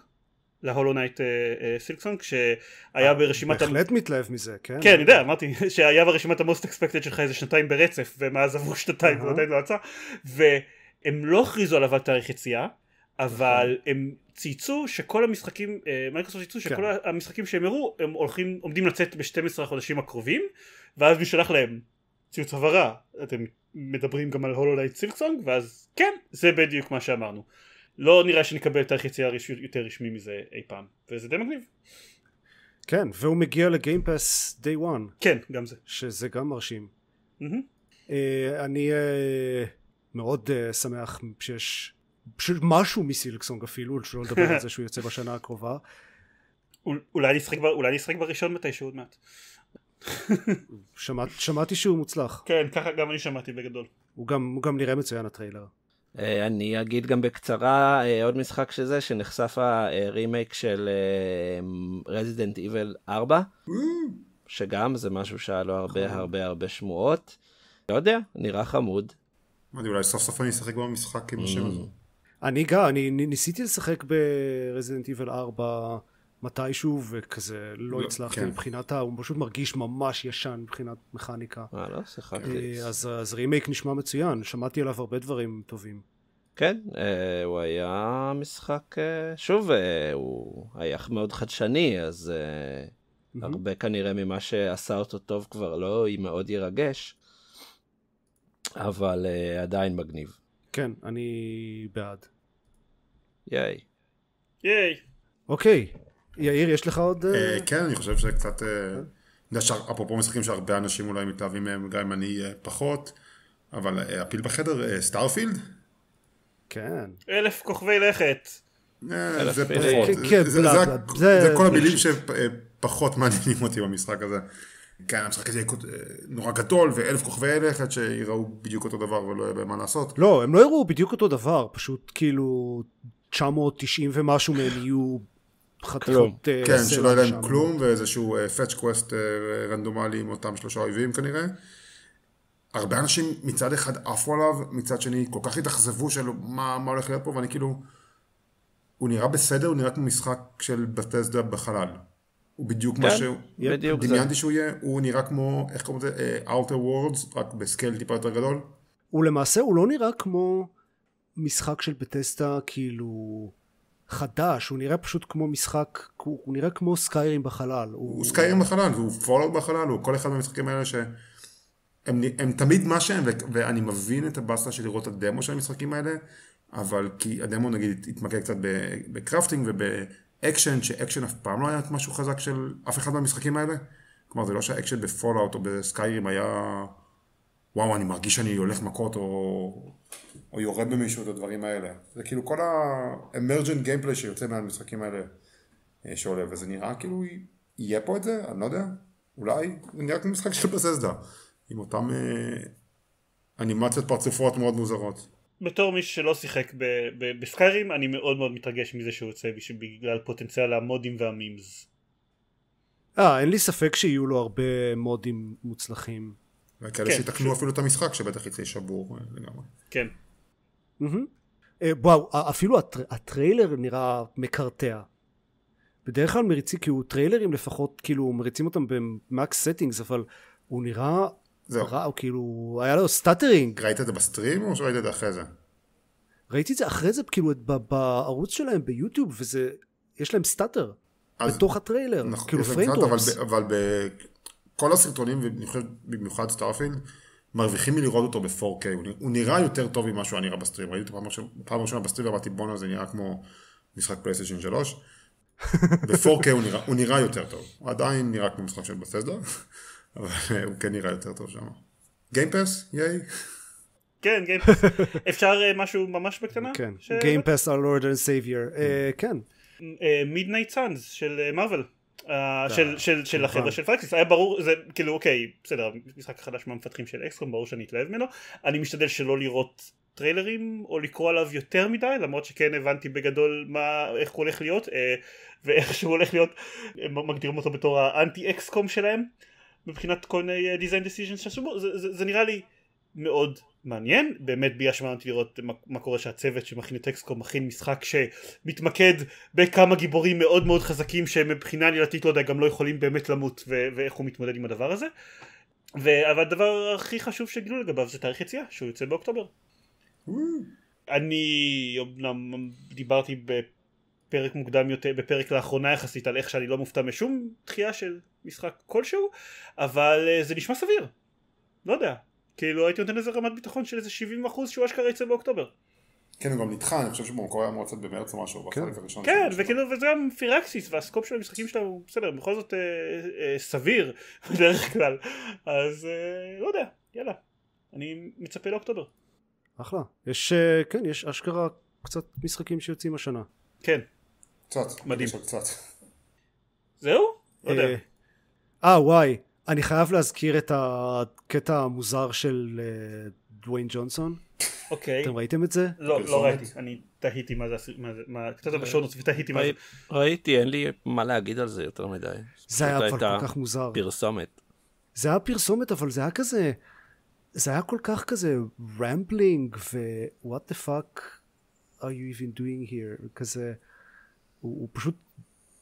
להולו אה, נייט אה, סילקסונג, שהיה ברשימת... בהחלט המ... מתלהב מזה, כן. כן, אני יודע, אמרתי, שהיה ברשימת המוסט אקספקטד שלך איזה שנתיים ברצף, ומאז עברו שנתיים uh-huh. ועדיין לא יצא, והם לא הכריזו עליו על תאריך יציאה, אבל נכון. הם צייצו שכל המשחקים, אה, מייקרוסופט צייצו שכל כן. המשחקים שהם הראו הם הולכים, עומדים לצאת ב-12 החודשים הקרובים ואז מי שלח להם ציוץ הבהרה אתם מדברים גם על הולולייט סילקסונג ואז כן זה בדיוק מה שאמרנו לא נראה שנקבל תאריך יציאה רש... יותר רשמי מזה אי פעם וזה די מגניב כן והוא מגיע לגיימפאס די וואן כן גם זה שזה גם מרשים mm-hmm. uh, אני uh, מאוד uh, שמח שיש משהו מסילקסונג אפילו, שלא לדבר על זה שהוא יוצא בשנה הקרובה. אולי נשחק, אולי נשחק בראשון מתישהו עוד מעט. שמע, שמעתי שהוא מוצלח. כן, ככה גם אני שמעתי בגדול. הוא גם, הוא גם נראה מצוין הטריילר. אה, אני אגיד גם בקצרה אה, עוד משחק שזה, שנחשף הרימייק של רזידנט איבל 4, שגם זה משהו שהיה לו הרבה נכון. הרבה הרבה שמועות. לא יודע, נראה חמוד. אולי סוף סוף אני אשחק במשחק עם השם mm. הזה. אני גם, אני ניסיתי לשחק ברזידנט איבל 4 מתישהו, וכזה לא, לא הצלחתי כן. מבחינת ה... הוא פשוט מרגיש ממש ישן מבחינת מכניקה. אה, לא אה, אז רימייק נשמע מצוין, שמעתי עליו הרבה דברים טובים. כן, אה, הוא היה משחק, שוב, הוא היה מאוד חדשני, אז הרבה כנראה ממה שעשה אותו טוב כבר לא היא מאוד ירגש, אבל עדיין מגניב. כן, אני בעד. ייי. ייי. אוקיי, יאיר, יש לך עוד... אה? אה, כן, אני חושב שקצת... אה, יודע אפרופו משחקים שהרבה אנשים אולי מתאהבים מהם, גם אם אני פחות, אבל הפיל בחדר, סטארפילד? כן. אלף כוכבי לכת. זה פחות. זה כל המילים שפחות מעניינים אותי במשחק הזה. כן, המשחק הזה אה, נורא גדול, ואלף כוכבי הלכת שיראו בדיוק אותו דבר ולא יהיה מה לעשות. לא, הם לא יראו בדיוק אותו דבר, פשוט כאילו 990 ומשהו מהם יהיו חתיכות... אה, כן, שלא יהיה להם כלום, ואיזשהו פאצ' אה, קווסט רנדומלי עם אותם שלושה אויבים כנראה. הרבה אנשים מצד אחד עפו עליו, מצד שני כל כך התאכזבו של מה, מה הולך להיות פה, ואני כאילו... הוא נראה בסדר, הוא נראה כמו משחק של בטסדה בחלל. הוא בדיוק כן, מה שהוא, בדיוק דמיינתי זה. שהוא יהיה, הוא נראה כמו, איך קוראים לזה? אה, Outer Worlds, רק בסקייל טיפה יותר גדול. הוא למעשה, הוא לא נראה כמו משחק של בטסטה כאילו חדש, הוא נראה פשוט כמו משחק, הוא, הוא נראה כמו סקיירים בחלל. הוא, הוא סקיירים בחלל, והוא פולאאוט בחלל, הוא כל אחד מהמשחקים האלה ש... הם, הם תמיד מה שהם, ו- ואני מבין את הבאסה של לראות את הדמו של המשחקים האלה, אבל כי הדמו נגיד התמקד קצת בקרפטינג וב... אקשן, שאקשן אף פעם לא היה משהו חזק של אף אחד מהמשחקים האלה. כלומר, זה לא שהאקשן בפולאאוט או בסקיירים היה... וואו, אני מרגיש שאני הולך מכות או, או יורד במישהו את הדברים האלה. זה כאילו כל האמרג'נט גיימפליי שיוצא מהמשחקים האלה אה, שעולה, וזה נראה כאילו יהיה פה את זה, אני לא יודע, אולי, זה נראה כמו משחק של בססדה, עם אותם אה, אנימציות פרצופות מאוד מוזרות. בתור מישהו שלא שיחק בסקיירים אני מאוד מאוד מתרגש מזה שהוא יוצא בגלל פוטנציאל המודים והמימס. אה אין לי ספק שיהיו לו הרבה מודים מוצלחים. וכאלה כן, שיתקנו ש... אפילו את המשחק שבטח יצא שבור אה, לגמרי. כן. Mm-hmm. וואו אפילו הטר... הטריילר נראה מקרטע. בדרך כלל מריצים כי הוא טריילרים לפחות כאילו מריצים אותם במקס סטינגס אבל הוא נראה זהו. רע, הוא כאילו, היה לו סטאטרינג. ראית את זה בסטרים או שראית את זה אחרי זה? ראיתי את זה אחרי זה, כאילו, את, בערוץ שלהם ביוטיוב, וזה, יש להם סטאטר. אז, בתוך הטריילר, נכון, כאילו פריינטרופס. אבל, אבל בכל הסרטונים, ובמיוחד סטארפילד, מרוויחים מלראות אותו ב-4K, הוא, הוא נראה יותר טוב ממה שהוא נראה בסטרים, ראיתי אותו פעם ראשונה בסטרים ואמרתי בואנה זה נראה כמו משחק פלייסטיישן 3, ב-4K הוא, נראה, הוא נראה יותר טוב, הוא עדיין נראה כמו משחק של בססדה, אבל [laughs] הוא כן נראה יותר טוב שם. גיימפס? ייי. כן, גיימפס. [laughs] אפשר אה, משהו ממש בקטנה? כן, גיימפס על לורד אנד סייביור. כן. מידנייט אה, סאנס של מרוויל. אה, של נכון. החבר'ה של פרקסיס היה ברור זה כאילו אוקיי בסדר משחק חדש מהמפתחים של אקסקום ברור שאני אתלהב ממנו אני משתדל שלא לראות טריילרים או לקרוא עליו יותר מדי למרות שכן הבנתי בגדול מה איך הוא הולך להיות ואיך שהוא הולך להיות הם מגדירים אותו בתור האנטי אקסקום שלהם מבחינת כל מיני אה, design decisions שעשו בו, זה, זה, זה נראה לי מאוד מעניין, באמת בי אותי לראות מה, מה קורה שהצוות שמכין את אקסקו מכין משחק שמתמקד בכמה גיבורים מאוד מאוד חזקים שמבחינה עלילתית לא יודע גם לא יכולים באמת למות ו- ואיך הוא מתמודד עם הדבר הזה ו- אבל הדבר הכי חשוב שגילו לגביו זה תאריך יציאה שהוא יוצא באוקטובר אני אמנם דיברתי בפרק מוקדם יותר בפרק לאחרונה יחסית על איך שאני לא מופתע משום דחייה של משחק כלשהו, אבל אה, זה נשמע סביר. לא יודע. כאילו הייתי נותן לזה רמת ביטחון של איזה 70% שהוא אשכרה יצא באוקטובר. כן, הוא גם נדחה, אני חושב שבמקור היה אמור לצאת במרץ או משהו, כן, כן וכאילו, וזה גם פירקסיס, והסקופ של המשחקים שלה הוא בסדר, בכל זאת אה, אה, סביר [laughs] בדרך כלל, אז לא יודע, יאללה, אני מצפה לאוקטובר. אחלה, יש, כן, יש אשכרה קצת משחקים שיוצאים השנה. כן. קצת, מדהים. קצת. זהו? לא יודע. אה וואי, אני חייב להזכיר את הקטע המוזר של אה, דוויין ג'ונסון. אוקיי. אתם ראיתם את זה? לא, לא ראיתי, אני תהיתי מה זה, קצת בשונות אה, ותהיתי מה זה. ראיתי, אין לי מה להגיד על זה יותר מדי. זה היה אבל כל כך מוזר. פרסומת. זה היה פרסומת, אבל זה היה כזה, זה היה כל כך כזה רמפלינג ו- what the fuck are you even doing here? כזה, הוא פשוט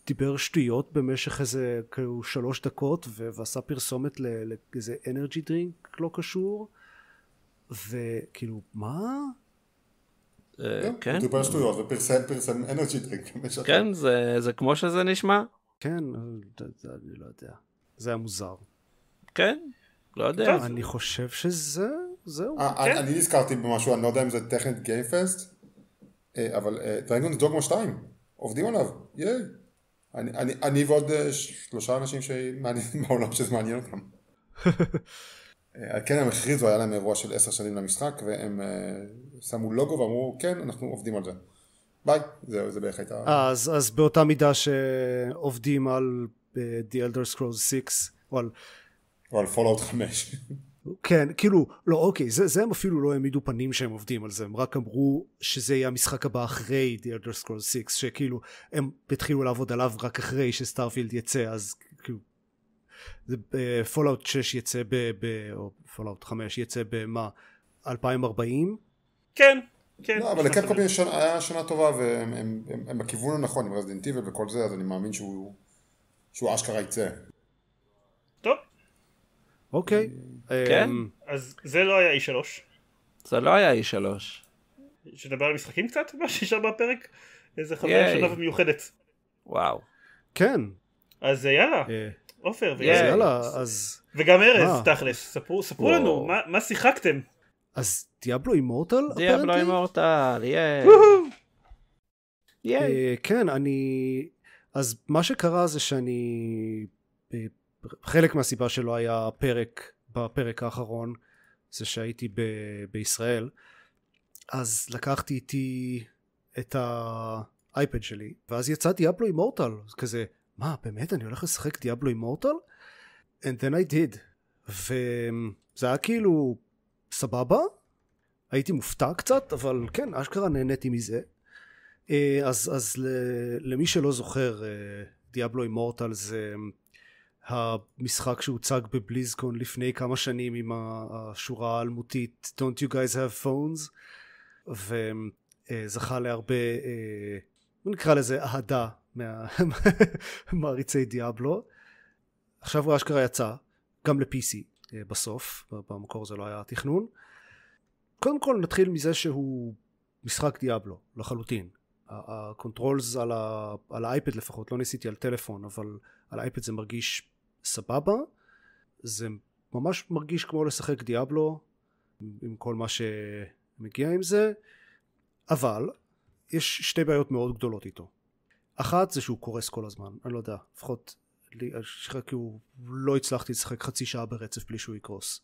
דיבר שטויות במשך איזה כאילו שלוש דקות ו- ועשה פרסומת לאיזה אנרגי דרינק לא קשור וכאילו מה? אה, כן. כן. דיבר שטויות ופרסם פרסם אנרגי דרינק. [laughs] כן זה כמו שזה נשמע. כן אני לא יודע זה היה מוזר. כן לא יודע. אני חושב שזה זהו. אה, כן. אני נזכרתי במשהו אני לא יודע אם זה טכנית גיימפסט אה, אבל דרגון דוגמה 2 עובדים עליו ייי. אני, אני, אני ועוד אה, שלושה אנשים שמעניינים [laughs] בעולם שזה מעניין אותם. [laughs] אה, כן הם הכריזו, היה להם אירוע של עשר שנים למשחק והם אה, שמו לוגו ואמרו כן אנחנו עובדים על זה. ביי, זה, זה בערך הייתה... אז, אז באותה מידה שעובדים על uh, The Elder Scrolls 6 או על... או על Fallout 5. [laughs] כן, כאילו, לא, אוקיי, זה, זה הם אפילו לא העמידו פנים שהם עובדים על זה, הם רק אמרו שזה יהיה המשחק הבא אחרי The Elder Scrolls 6, שכאילו, הם התחילו לעבוד עליו רק אחרי שסטארפילד יצא, אז כאילו, פולאאוט uh, 6 יצא ב... ב או פולאאוט 5 יצא במה? 2040? כן. כן, לא, אבל לקפקופ היה שנה טובה והם הם, הם, הם בכיוון הנכון עם רזדנטיבל וכל זה, אז אני מאמין שהוא, שהוא אשכרה יצא. אוקיי. כן? אמ, אז זה לא היה E3. זה לא היה E3. שנדבר על משחקים קצת? מה שנשאר בפרק? איזה חוויה שונה ומיוחדת. וואו. כן. אז יאללה. אה, עופר ויאללה. אז... וגם ארז, אה. תכלס. ספרו לנו מה שיחקתם. אז דיאבלו אימורטל? דיאבלו אימורטל, אה, יאי. כן, אני... אז מה שקרה זה שאני חלק מהסיבה שלא היה פרק בפרק האחרון זה שהייתי ב, בישראל אז לקחתי איתי את האייפד שלי ואז יצא דיאבלו אימורטל כזה מה באמת אני הולך לשחק דיאבלו אימורטל? And then I did וזה היה כאילו סבבה הייתי מופתע קצת אבל כן אשכרה נהניתי מזה אה, אז, אז למי שלא זוכר דיאבלו אה, אימורטל זה המשחק שהוצג בבליזקון לפני כמה שנים עם השורה האלמותית Don't you guys have phones וזכה אה, להרבה אה, בוא נקרא לזה אהדה מהמעריצי [laughs] דיאבלו עכשיו הוא אשכרה יצא גם ל-PC אה, בסוף במקור זה לא היה התכנון קודם כל נתחיל מזה שהוא משחק דיאבלו לחלוטין הקונטרולס על, ה, על האייפד לפחות, לא ניסיתי על טלפון, אבל על האייפד זה מרגיש סבבה. זה ממש מרגיש כמו לשחק דיאבלו עם כל מה שמגיע עם זה, אבל יש שתי בעיות מאוד גדולות איתו. אחת זה שהוא קורס כל הזמן, אני לא יודע, לפחות לי, כי הוא לא הצלחתי לשחק חצי שעה ברצף בלי שהוא יקרוס.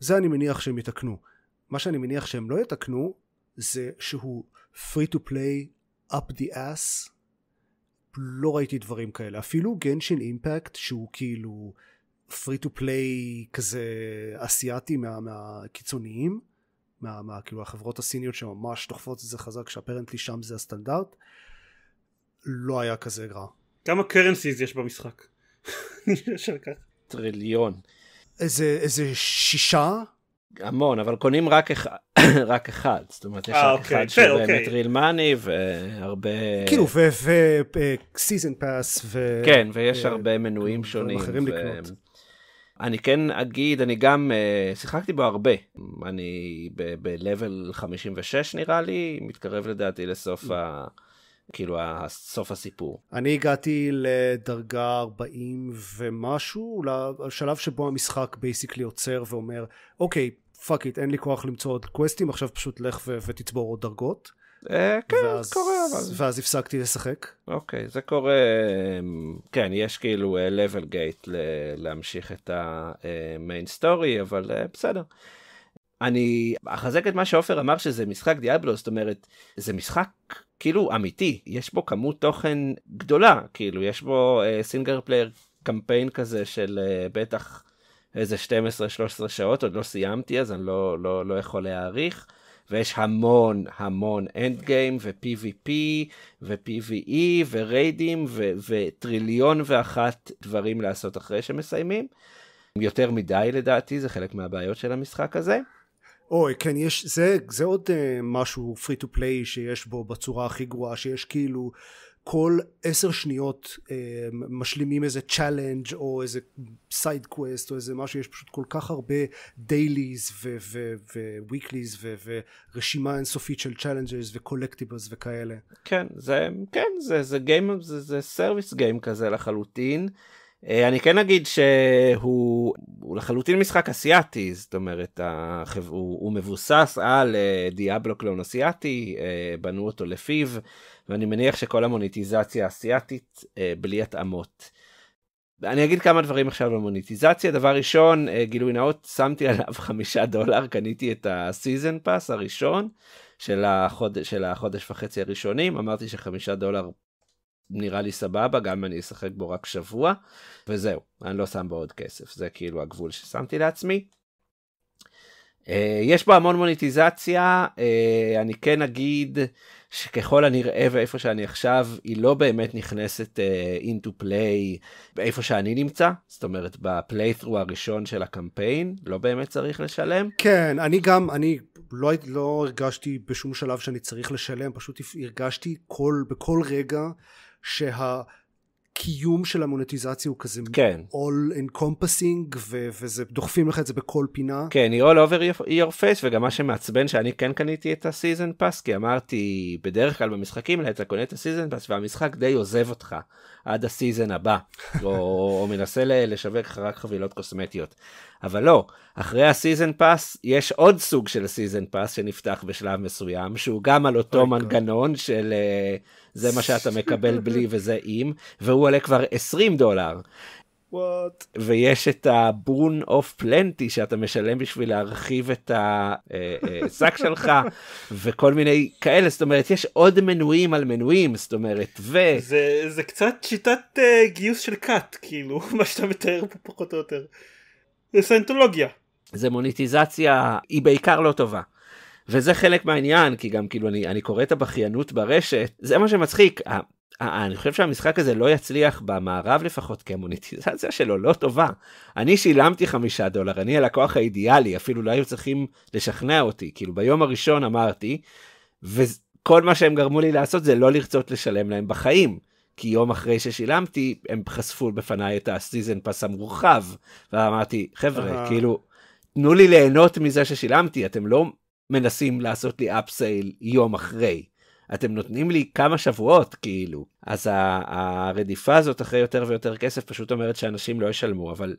זה אני מניח שהם יתקנו. מה שאני מניח שהם לא יתקנו זה שהוא free to play up the ass לא ראיתי דברים כאלה. אפילו גנשין אימפקט שהוא כאילו free to play כזה אסיאתי מה, מהקיצוניים, מה, מה, כאילו החברות הסיניות שממש דוחפות את זה חזק, שאפרנטלי שם זה הסטנדרט, לא היה כזה רע. כמה קרנסיז יש במשחק? [laughs] טריליון. איזה, איזה שישה? המון, אבל קונים רק אחד. [coughs] רק אחד, זאת אומרת יש אה, רק אוקיי, אחד כן, שהוא אוקיי. באמת ריל מאני והרבה... כאילו וסיזן פאס אה, ו... כן, ויש אה, הרבה מנויים שונים. אחרים לקנות. אני כן אגיד, אני גם שיחקתי בו הרבה. אני ב-level 56 נראה לי, מתקרב לדעתי לסוף mm. ה... כאילו סוף הסיפור. אני הגעתי לדרגה 40 ומשהו, לשלב שבו המשחק בייסיקלי עוצר ואומר, אוקיי, פאק איט, אין לי כוח למצוא עוד קווסטים, עכשיו פשוט לך ו- ותצבור עוד דרגות. אה, כן, ואז, קורה אבל. ואז הפסקתי לשחק. אוקיי, זה קורה, אמ, כן, יש כאילו אה, level gate ל- להמשיך את המיין סטורי, אה, אבל בסדר. אני אחזק את מה שעופר אמר שזה משחק דיאבלו, זאת אומרת, זה משחק כאילו אמיתי, יש בו כמות תוכן גדולה, כאילו, יש בו סינגר uh, פלייר קמפיין כזה של uh, בטח איזה 12-13 שעות, עוד לא סיימתי אז אני לא, לא, לא יכול להעריך. ויש המון המון אנד גיים ו-PVP ו-PVE וריידים ו- וטריליון ואחת דברים לעשות אחרי שמסיימים. יותר מדי לדעתי, זה חלק מהבעיות של המשחק הזה. אוי, כן, יש, זה, זה עוד uh, משהו free to play שיש בו בצורה הכי גרועה, שיש כאילו כל עשר שניות אה, משלימים איזה צ'אלנג' או איזה סייד קווסט או איזה משהו, יש פשוט כל כך הרבה דייליז וויקליז ורשימה אינסופית של צ'אלנג'ס וקולקטיבלס וכאלה. כן, זה, כן, זה, זה גיים, זה, זה סרוויס גיים כזה לחלוטין. אה, אני כן אגיד שהוא לחלוטין משחק אסיאתי, זאת אומרת, הוא, הוא מבוסס על אה, דיאבלו קלון אסיאתי, אה, בנו אותו לפיו, ואני מניח שכל המוניטיזציה האסיאתית בלי התאמות. אני אגיד כמה דברים עכשיו על מוניטיזציה. דבר ראשון, גילוי נאות, שמתי עליו [laughs] חמישה דולר, קניתי את הסיזן פאס הראשון של החודש, של החודש וחצי הראשונים, אמרתי שחמישה דולר נראה לי סבבה, גם אם אני אשחק בו רק שבוע, וזהו, אני לא שם בו עוד כסף, זה כאילו הגבול ששמתי לעצמי. אה, יש בו המון מוניטיזציה, אה, אני כן אגיד שככל הנראה ואיפה שאני עכשיו, היא לא באמת נכנסת uh, into play באיפה שאני נמצא, זאת אומרת בפלייתרו הראשון של הקמפיין, לא באמת צריך לשלם. כן, אני גם, אני לא, לא הרגשתי בשום שלב שאני צריך לשלם, פשוט הרגשתי כל, בכל רגע שה... הקיום של המונטיזציה הוא כזה כן. all encompassing ו- וזה דוחפים לך את זה בכל פינה. כן, היא all over your face וגם מה שמעצבן שאני כן קניתי את הסיזן פאס כי אמרתי בדרך כלל במשחקים אתה קונה את הסיזן פאס והמשחק די עוזב אותך עד הסיזן הבא [laughs] או, או, מנסה לשווק לך רק חבילות קוסמטיות. אבל לא, אחרי הסיזן פאס יש עוד סוג של סיזן פאס שנפתח בשלב מסוים שהוא גם על אותו מנגנון של. Uh, זה מה שאתה מקבל בלי וזה עם, והוא עולה כבר 20 דולר. What? ויש את הברון אוף פלנטי שאתה משלם בשביל להרחיב את אה, אה, השק שלך [laughs] וכל מיני כאלה זאת אומרת יש עוד מנויים על מנויים זאת אומרת ו... זה, זה קצת שיטת uh, גיוס של קאט כאילו [laughs] מה שאתה מתאר פה פחות או יותר. זה סנטולוגיה. זה מוניטיזציה היא בעיקר לא טובה. וזה חלק מהעניין, כי גם כאילו אני, אני קורא את הבכיינות ברשת, זה מה שמצחיק. אני חושב שהמשחק הזה לא יצליח במערב לפחות כי המוניטיזציה שלו לא טובה. אני שילמתי חמישה דולר, אני הלקוח האידיאלי, אפילו לא היו צריכים לשכנע אותי, כאילו ביום הראשון אמרתי, וכל מה שהם גרמו לי לעשות זה לא לרצות לשלם להם בחיים. כי יום אחרי ששילמתי הם חשפו בפניי את הסיזן פס המורחב ואמרתי חבר'ה כאילו תנו לי ליהנות מזה ששילמתי אתם לא מנסים לעשות לי אפסייל יום אחרי. אתם נותנים לי כמה שבועות כאילו אז הרדיפה הזאת אחרי יותר ויותר כסף פשוט אומרת שאנשים לא ישלמו אבל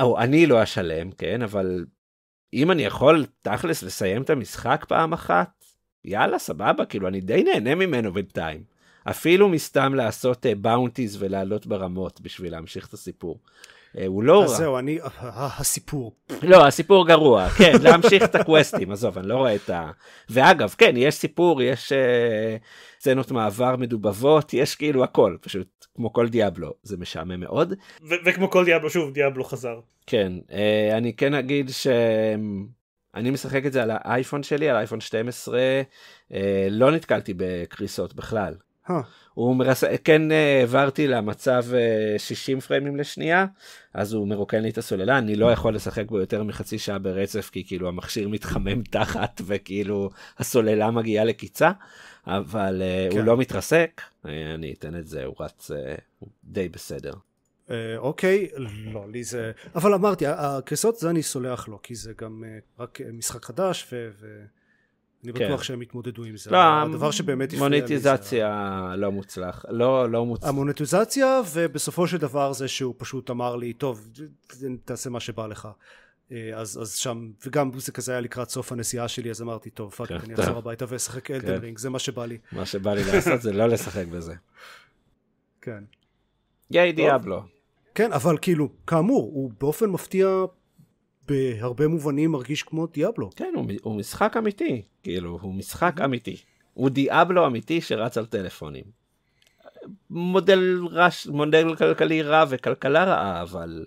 או אני לא אשלם כן אבל אם אני יכול תכלס לסיים את המשחק פעם אחת יאללה סבבה כאילו אני די נהנה ממנו בינתיים אפילו מסתם לעשות באונטיז אה, uh, ולעלות ברמות בשביל להמשיך את הסיפור. אה, הוא לא רע. אז זהו, אני... אה, אה, הסיפור. לא, הסיפור גרוע, כן, להמשיך את הקווסטים, עזוב, אני לא רואה את ה... ואגב, כן, יש סיפור, יש סצנות מעבר מדובבות, יש כאילו הכל, פשוט כמו כל דיאבלו, זה משעמם מאוד. וכמו כל דיאבלו, שוב, דיאבלו חזר. כן, אני כן אגיד ש... אני משחק את זה על האייפון שלי, על האייפון 12, אה, לא נתקלתי בקריסות בכלל. Huh. הוא מרס... כן אה, העברתי למצב 60 אה, פריימים לשנייה, אז הוא מרוקן לי את הסוללה, אני לא יכול לשחק בו יותר מחצי שעה ברצף, כי כאילו המכשיר מתחמם [laughs] תחת וכאילו הסוללה מגיעה לקיצה, אבל אה, כן. הוא לא מתרסק, אני אתן את זה, הוא רץ הוא די בסדר. אוקיי, לא, לי זה... אבל אמרתי, הקריסות זה אני סולח לו, כי זה גם רק משחק חדש ו... אני כן. בטוח שהם יתמודדו עם זה. לא, הדבר שבאמת הפריע לי זה... מוניטיזציה לא מוצלח. לא, לא מוצלח. המוניטיזציה, ובסופו של דבר זה שהוא פשוט אמר לי, טוב, תעשה מה שבא לך. אה, אז, אז שם, וגם זה כזה היה לקראת סוף הנסיעה שלי, אז אמרתי, טוב, פאק, כן, אני אחזור הביתה ואשחק אלדן כן. רינג, זה מה שבא לי. מה שבא לי לעשות זה לא לשחק בזה. כן. יאי דיאבלו. כן, אבל כאילו, כאמור, הוא באופן מפתיע בהרבה מובנים מרגיש כמו דיאבלו. כן, הוא, הוא משחק אמיתי, כאילו, הוא משחק אמיתי. הוא דיאבלו אמיתי שרץ על טלפונים. מודל, רש, מודל כלכלי רע וכלכלה רעה, אבל,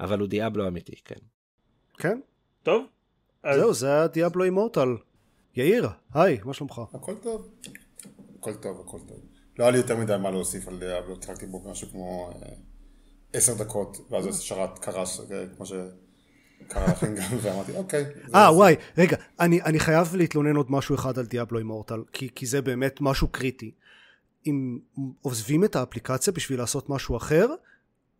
אבל הוא דיאבלו אמיתי, כן. כן. טוב. אז... זהו, זה היה דיאבלו אימורטל. יאיר, היי, מה שלומך? הכל טוב. הכל טוב, הכל טוב. לא היה לי יותר מדי מה להוסיף על דיאבלו, התחלתי בו משהו כמו אה, עשר דקות, ואז השרת אה. קרס, אה, כמו ש... ואמרתי אוקיי. אה וואי רגע אני, אני חייב להתלונן עוד משהו אחד על דיאבלו אימורטל כי, כי זה באמת משהו קריטי. אם עוזבים את האפליקציה בשביל לעשות משהו אחר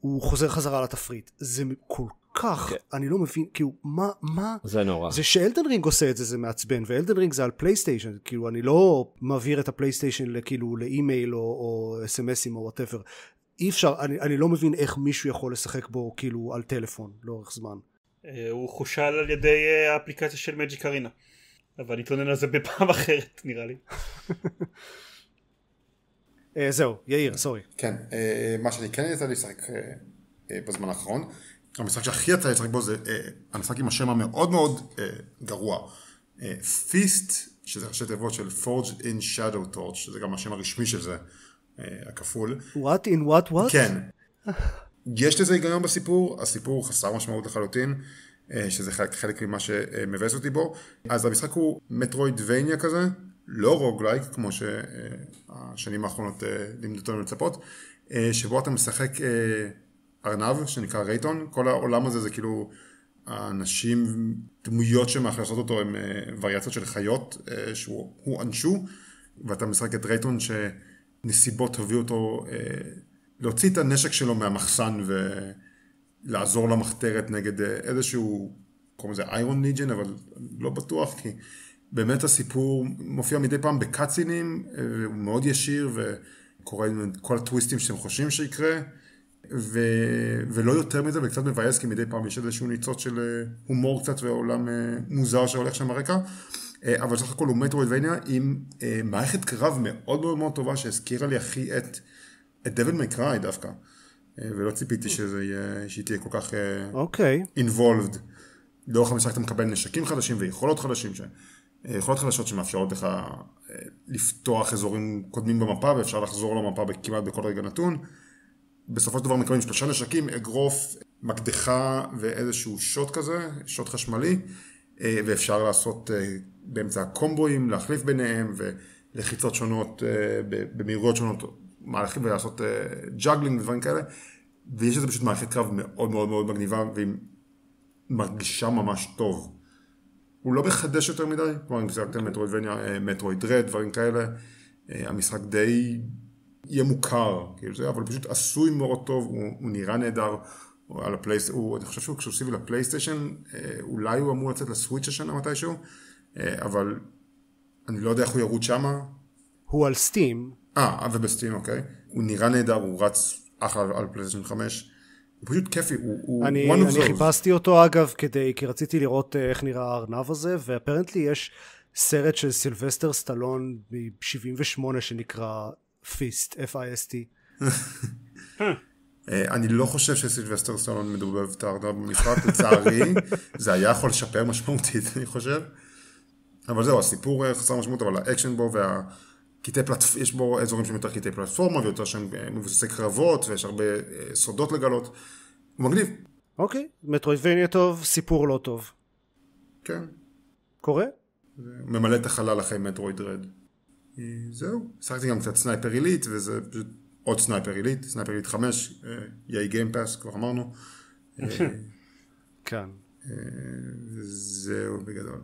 הוא חוזר חזרה לתפריט זה כל כך כן. אני לא מבין כאילו מה מה זה נורא זה שאלדן רינג עושה את זה זה מעצבן ואלדן רינג זה על פלייסטיישן כאילו אני לא מעביר את הפלייסטיישן לכאילו לאימייל או, או אסמסים או וואטאבר אי אפשר אני, אני לא מבין איך מישהו יכול לשחק בו כאילו על טלפון לאורך זמן אה, הוא חושל על ידי אה, האפליקציה של מג'יק ארינה. אבל נתלונן על זה בפעם [laughs] אחרת נראה לי. אה, זהו, יאיר, סורי. כן, מה שאני כן יצא לשחק בזמן האחרון, המשחק שהכי יצא לשחק בו זה המשחק עם השם המאוד מאוד גרוע. פיסט, שזה ראשי תיבות של Forge in Shadow Torch, שזה גם השם הרשמי של זה, הכפול. What in what what? כן. יש לזה היגיון בסיפור, הסיפור חסר משמעות לחלוטין, אה, שזה חלק, חלק ממה שמבאס אותי בו. אז המשחק הוא מטרוידבניה כזה, לא רוגלייק, כמו שהשנים האחרונות אה, לימדו אותנו לצפות, אה, שבו אתה משחק ארנב שנקרא רייטון, כל העולם הזה זה כאילו האנשים, דמויות שמאכלסות אותו הם וריאציות של חיות שהוא אנשו, ואתה משחק את רייטון שנסיבות הביאו אותו להוציא את הנשק שלו מהמחסן ולעזור למחתרת נגד אה, איזשהו, קוראים לזה איירון ניג'ן, אבל לא בטוח, כי באמת הסיפור מופיע מדי פעם בקאצינים, אה, הוא מאוד ישיר וקורא עם כל הטוויסטים שאתם חושבים שיקרה. ו... ולא יותר מזה, וקצת מבאס, כי מדי פעם יש איזשהו ניצוץ של אה, הומור קצת ועולם מוזר שהולך שם ברקע. אבל סך הכל הוא מטרואידבניה עם מערכת קרב מאוד מאוד מאוד טובה שהזכירה לי הכי את את דביל מקראי דווקא. אה, ולא ציפיתי שזה יהיה, שהיא תהיה כל כך אה, אוקיי. Okay. involved. לאורך המשחק אתה מקבל נשקים חדשים ויכולות חדשים, ש... אה, יכולות חדשות שמאפשרות לך לפתוח אזורים קודמים במפה ואפשר לחזור למפה כמעט בכל רגע נתון. בסופו של דבר מקבלים שלושה נשקים, אגרוף, מקדחה ואיזשהו שוט כזה, שוט חשמלי, ואפשר לעשות באמצע הקומבואים, להחליף ביניהם ולחיצות שונות במהירויות שונות מהלכים ולעשות ג'אגלינג אה, ודברים כאלה, ויש איזה פשוט מערכת קרב מאוד מאוד מאוד מגניבה, והיא מרגישה ממש טוב. הוא לא מחדש יותר מדי, כלומר אם זה מטרוידבניה, מטרויד רד, דברים כאלה, אה, המשחק די יהיה מוכר, כאילו זה, אבל הוא פשוט עשוי מאוד טוב, הוא, הוא נראה נהדר, על הפלייס, הוא, אני חושב שהוא אקסקוסיבי לפלייסטיישן, אה, אולי הוא אמור לצאת לסוויץ' השנה מתישהו, אבל אני לא יודע איך הוא ירוד שמה. הוא על סטים, אה, אה, ובסטים, אוקיי. הוא נראה נהדר, הוא רץ אחלה על פלייסטיישן 5. הוא פשוט כיפי, הוא... אני, הוא אני חיפשתי אותו אגב כדי, כי רציתי לראות אה, איך נראה הארנב הזה, ואפרנטלי יש סרט של סילבסטר סטלון מ-78 שנקרא פיסט, F-I-S-T. [laughs] אה, אני לא חושב שסילבסטר סטלון מדובב את הארנב במשחק, לצערי, [laughs] זה היה יכול לשפר משמעותית, אני חושב. אבל זהו, הסיפור חסר משמעות, אבל האקשן בו וה... קטעי פלטפורמה, יש בו אזורים שהם יותר קטעי פלטפורמה ויותר שהם אה, מבוססי קרבות ויש הרבה אה, סודות לגלות. הוא מגניב. אוקיי, מטרוידבניה טוב, סיפור לא טוב. כן. קורה? ממלא את החלל אחרי מטרויד רד. אה, זהו, שחקתי גם קצת סנייפר עילית וזה פשוט עוד סנייפר עילית, סנייפר עילית 5, יאי גיימפאס, כבר אמרנו. [laughs] כן. זהו בגדול.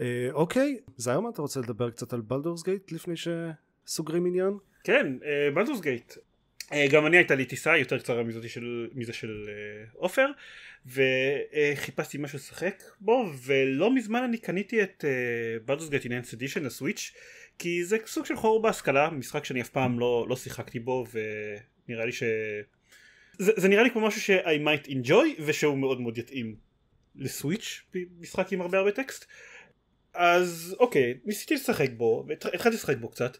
אה, אוקיי, זיירמן אתה רוצה לדבר קצת על בלדורס גייט לפני שסוגרים עניין? כן, בלדורס אה, גייט. אה, גם אני הייתה לי טיסה יותר קצרה מזה של אה, עופר וחיפשתי משהו לשחק בו ולא מזמן אני קניתי את בלדורס גייט איננס אדישן לסוויץ' כי זה סוג של חור בהשכלה משחק שאני אף פעם לא, לא שיחקתי בו ונראה לי ש... זה נראה לי כמו משהו ש-I might enjoy ושהוא מאוד מאוד יתאים לסוויץ' משחק עם הרבה הרבה טקסט אז אוקיי, ניסיתי לשחק בו, התחלתי לשחק בו קצת.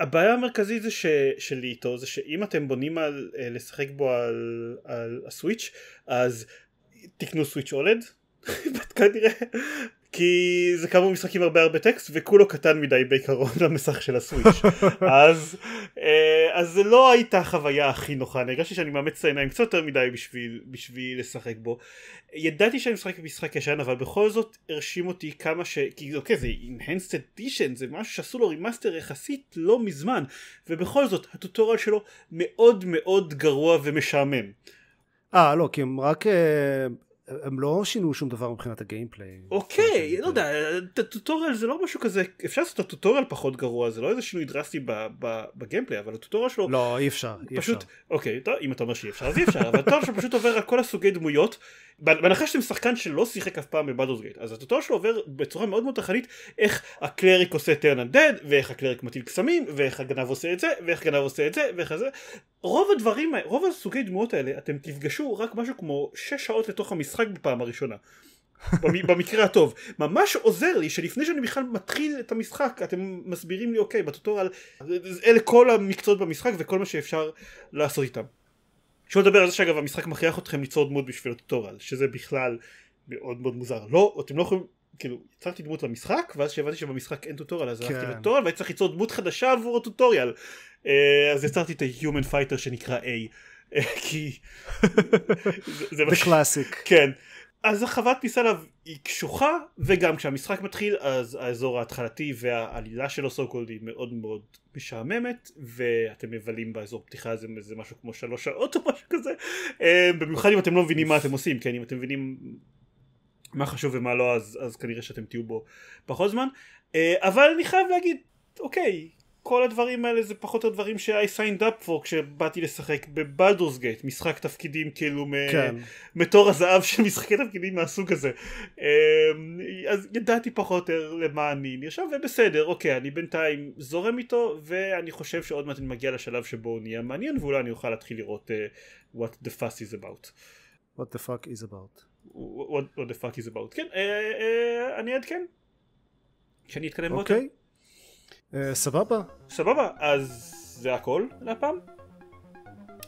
הבעיה המרכזית זה ש, שלי איתו זה שאם אתם בונים על אה, לשחק בו על, על הסוויץ' אז תקנו סוויץ' אולד כנראה [laughs] כי זה כאמור משחק עם הרבה הרבה טקסט וכולו קטן מדי בעיקרון למסך [laughs] של הסוויץ' אז, אה, אז זה לא הייתה החוויה הכי נוחה אני הרגשתי שאני מאמץ את העיניים קצת יותר מדי בשביל, בשביל לשחק בו ידעתי שאני משחק במשחק ישן אבל בכל זאת הרשים אותי כמה ש... כי אוקיי זה Enhanced Edition זה משהו שעשו לו רימאסטר יחסית לא מזמן ובכל זאת הטוטוריאל שלו מאוד מאוד גרוע ומשעמם אה לא כי הם רק אה, הם לא שינו שום דבר מבחינת הגיימפליי. אוקיי, לא יודע, אה, הטוטוריאל זה לא משהו כזה, אפשר לעשות את הטוטוריאל פחות גרוע, זה לא איזה שינוי דרסטי בגיימפליי, אבל הטוטוריאל שלו... לא, אי אפשר, אי אפשר. פשוט, אוקיי, אם אתה אומר שאי אפשר, אז אי אפשר, אבל הטוטוריאל שלו פשוט עובר על כל הסוגי דמויות, בהנחה שאתם שחקן שלא שיחק אף פעם בבאדרס גייט, אז הטוטוריאל שלו עובר בצורה מאוד מאוד תחנית, איך הקלריק עושה turn undead, ואיך הקלריק מטיל קסמים, ואיך הגנב עושה את זה, ואיך הגנב עושה את זה, ואיך זה, רוב הדברים, רוב הסוגי דמויות האלה אתם תפגשו רק משהו כמו שש שעות לתוך המשחק בפעם הראשונה. [laughs] במקרה הטוב. ממש עוזר לי שלפני שאני בכלל מתחיל את המשחק אתם מסבירים לי אוקיי בטוטורל אלה כל המקצועות במשחק וכל מה שאפשר לעשות איתם. שלא לדבר על זה שאגב המשחק מכריח אתכם ליצור דמות בשביל הטוטורל שזה בכלל מאוד מאוד מוזר. לא, אתם לא יכולים כאילו, יצרתי דמות במשחק, ואז כשהבנתי שבמשחק אין טוטוריאל, אז כן. הלכתי לטוטוריאל, והייתי צריך ליצור דמות חדשה עבור הטוטוריאל. אה, אז יצרתי את ה-Human Fighter שנקרא A, אה, כי... זה קלאסיק. כן. אז החוות פיסה עליו היא קשוחה, וגם כשהמשחק מתחיל, אז האזור ההתחלתי והעלילה שלו סו קולד היא מאוד מאוד משעממת, ואתם מבלים באזור פתיחה הזה איזה משהו כמו שלוש שעות או משהו כזה, אה, במיוחד אם אתם לא מבינים מה אתם עושים, כן, אם אתם מבינים מה חשוב ומה לא אז, אז כנראה שאתם תהיו בו פחות זמן uh, אבל אני חייב להגיד אוקיי כל הדברים האלה זה פחות או דברים שאני סיינד אפ for כשבאתי לשחק בבלדורס גייט משחק תפקידים כאילו כן. מתור הזהב של משחקי תפקידים מהסוג הזה uh, אז ידעתי פחות או יותר למה אני נרשם ובסדר אוקיי אני בינתיים זורם איתו ואני חושב שעוד מעט אני מגיע לשלב שבו הוא נהיה מעניין ואולי אני אוכל להתחיל לראות uh, what the fuss is about what the fuck is about what the fuck is about. כן, אה, אה, אני אעדכן. שאני אתקדם באותו. אוקיי. אה, סבבה. סבבה, אז זה הכל להפעם.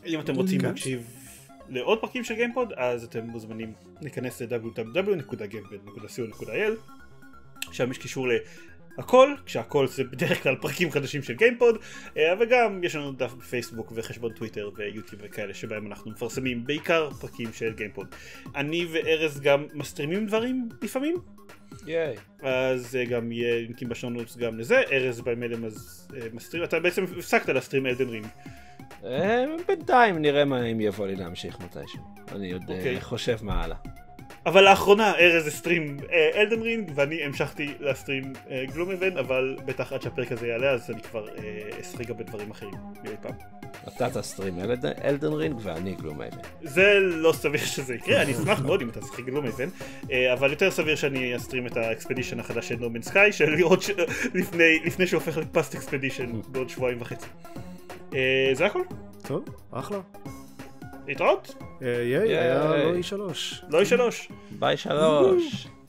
אם אתם רוצים כן. להקשיב לעוד פרקים של גיימפוד, אז אתם מוזמנים להיכנס ל-www.gamepad.co.il שם יש קישור הכל, כשהכל זה בדרך כלל פרקים חדשים של גיימפוד, וגם אה, יש לנו דף בפייסבוק וחשבון טוויטר ויוטיוב וכאלה שבהם אנחנו מפרסמים בעיקר פרקים של גיימפוד. אני וארז גם מסטרימים דברים לפעמים. ייי. אז אה, גם יהיה לינקים בשונות גם לזה, ארז במלם אלה אה, מסטרים, אתה בעצם הפסקת להסטרים אלדן רינג. בינתיים נראה מה אם יבוא לי להמשיך מתישהו, אני עוד אוקיי. חושב מה הלאה. אבל לאחרונה ארז הסטרים אלדן אה, רינג ואני המשכתי להסטרים גלום אה, אבן אבל בטח עד שהפרק הזה יעלה אז אני כבר אשחק אה, גם בדברים אחרים מאי פעם. אתה תסטרים אלדן רינג ואני גלום אבן. זה לא סביר שזה יקרה אני אשמח מאוד אם אתה תשחק גלום אבן אבל יותר סביר שאני אסטרים את האקספדישן החדש של נורמן סקאי לפני שהוא הופך לפאסט אקספדישן בעוד שבועיים וחצי. זה הכל. טוב אחלה. להתראות? אה, יאי, היה לא אי שלוש. לא אי שלוש. ביי שלוש.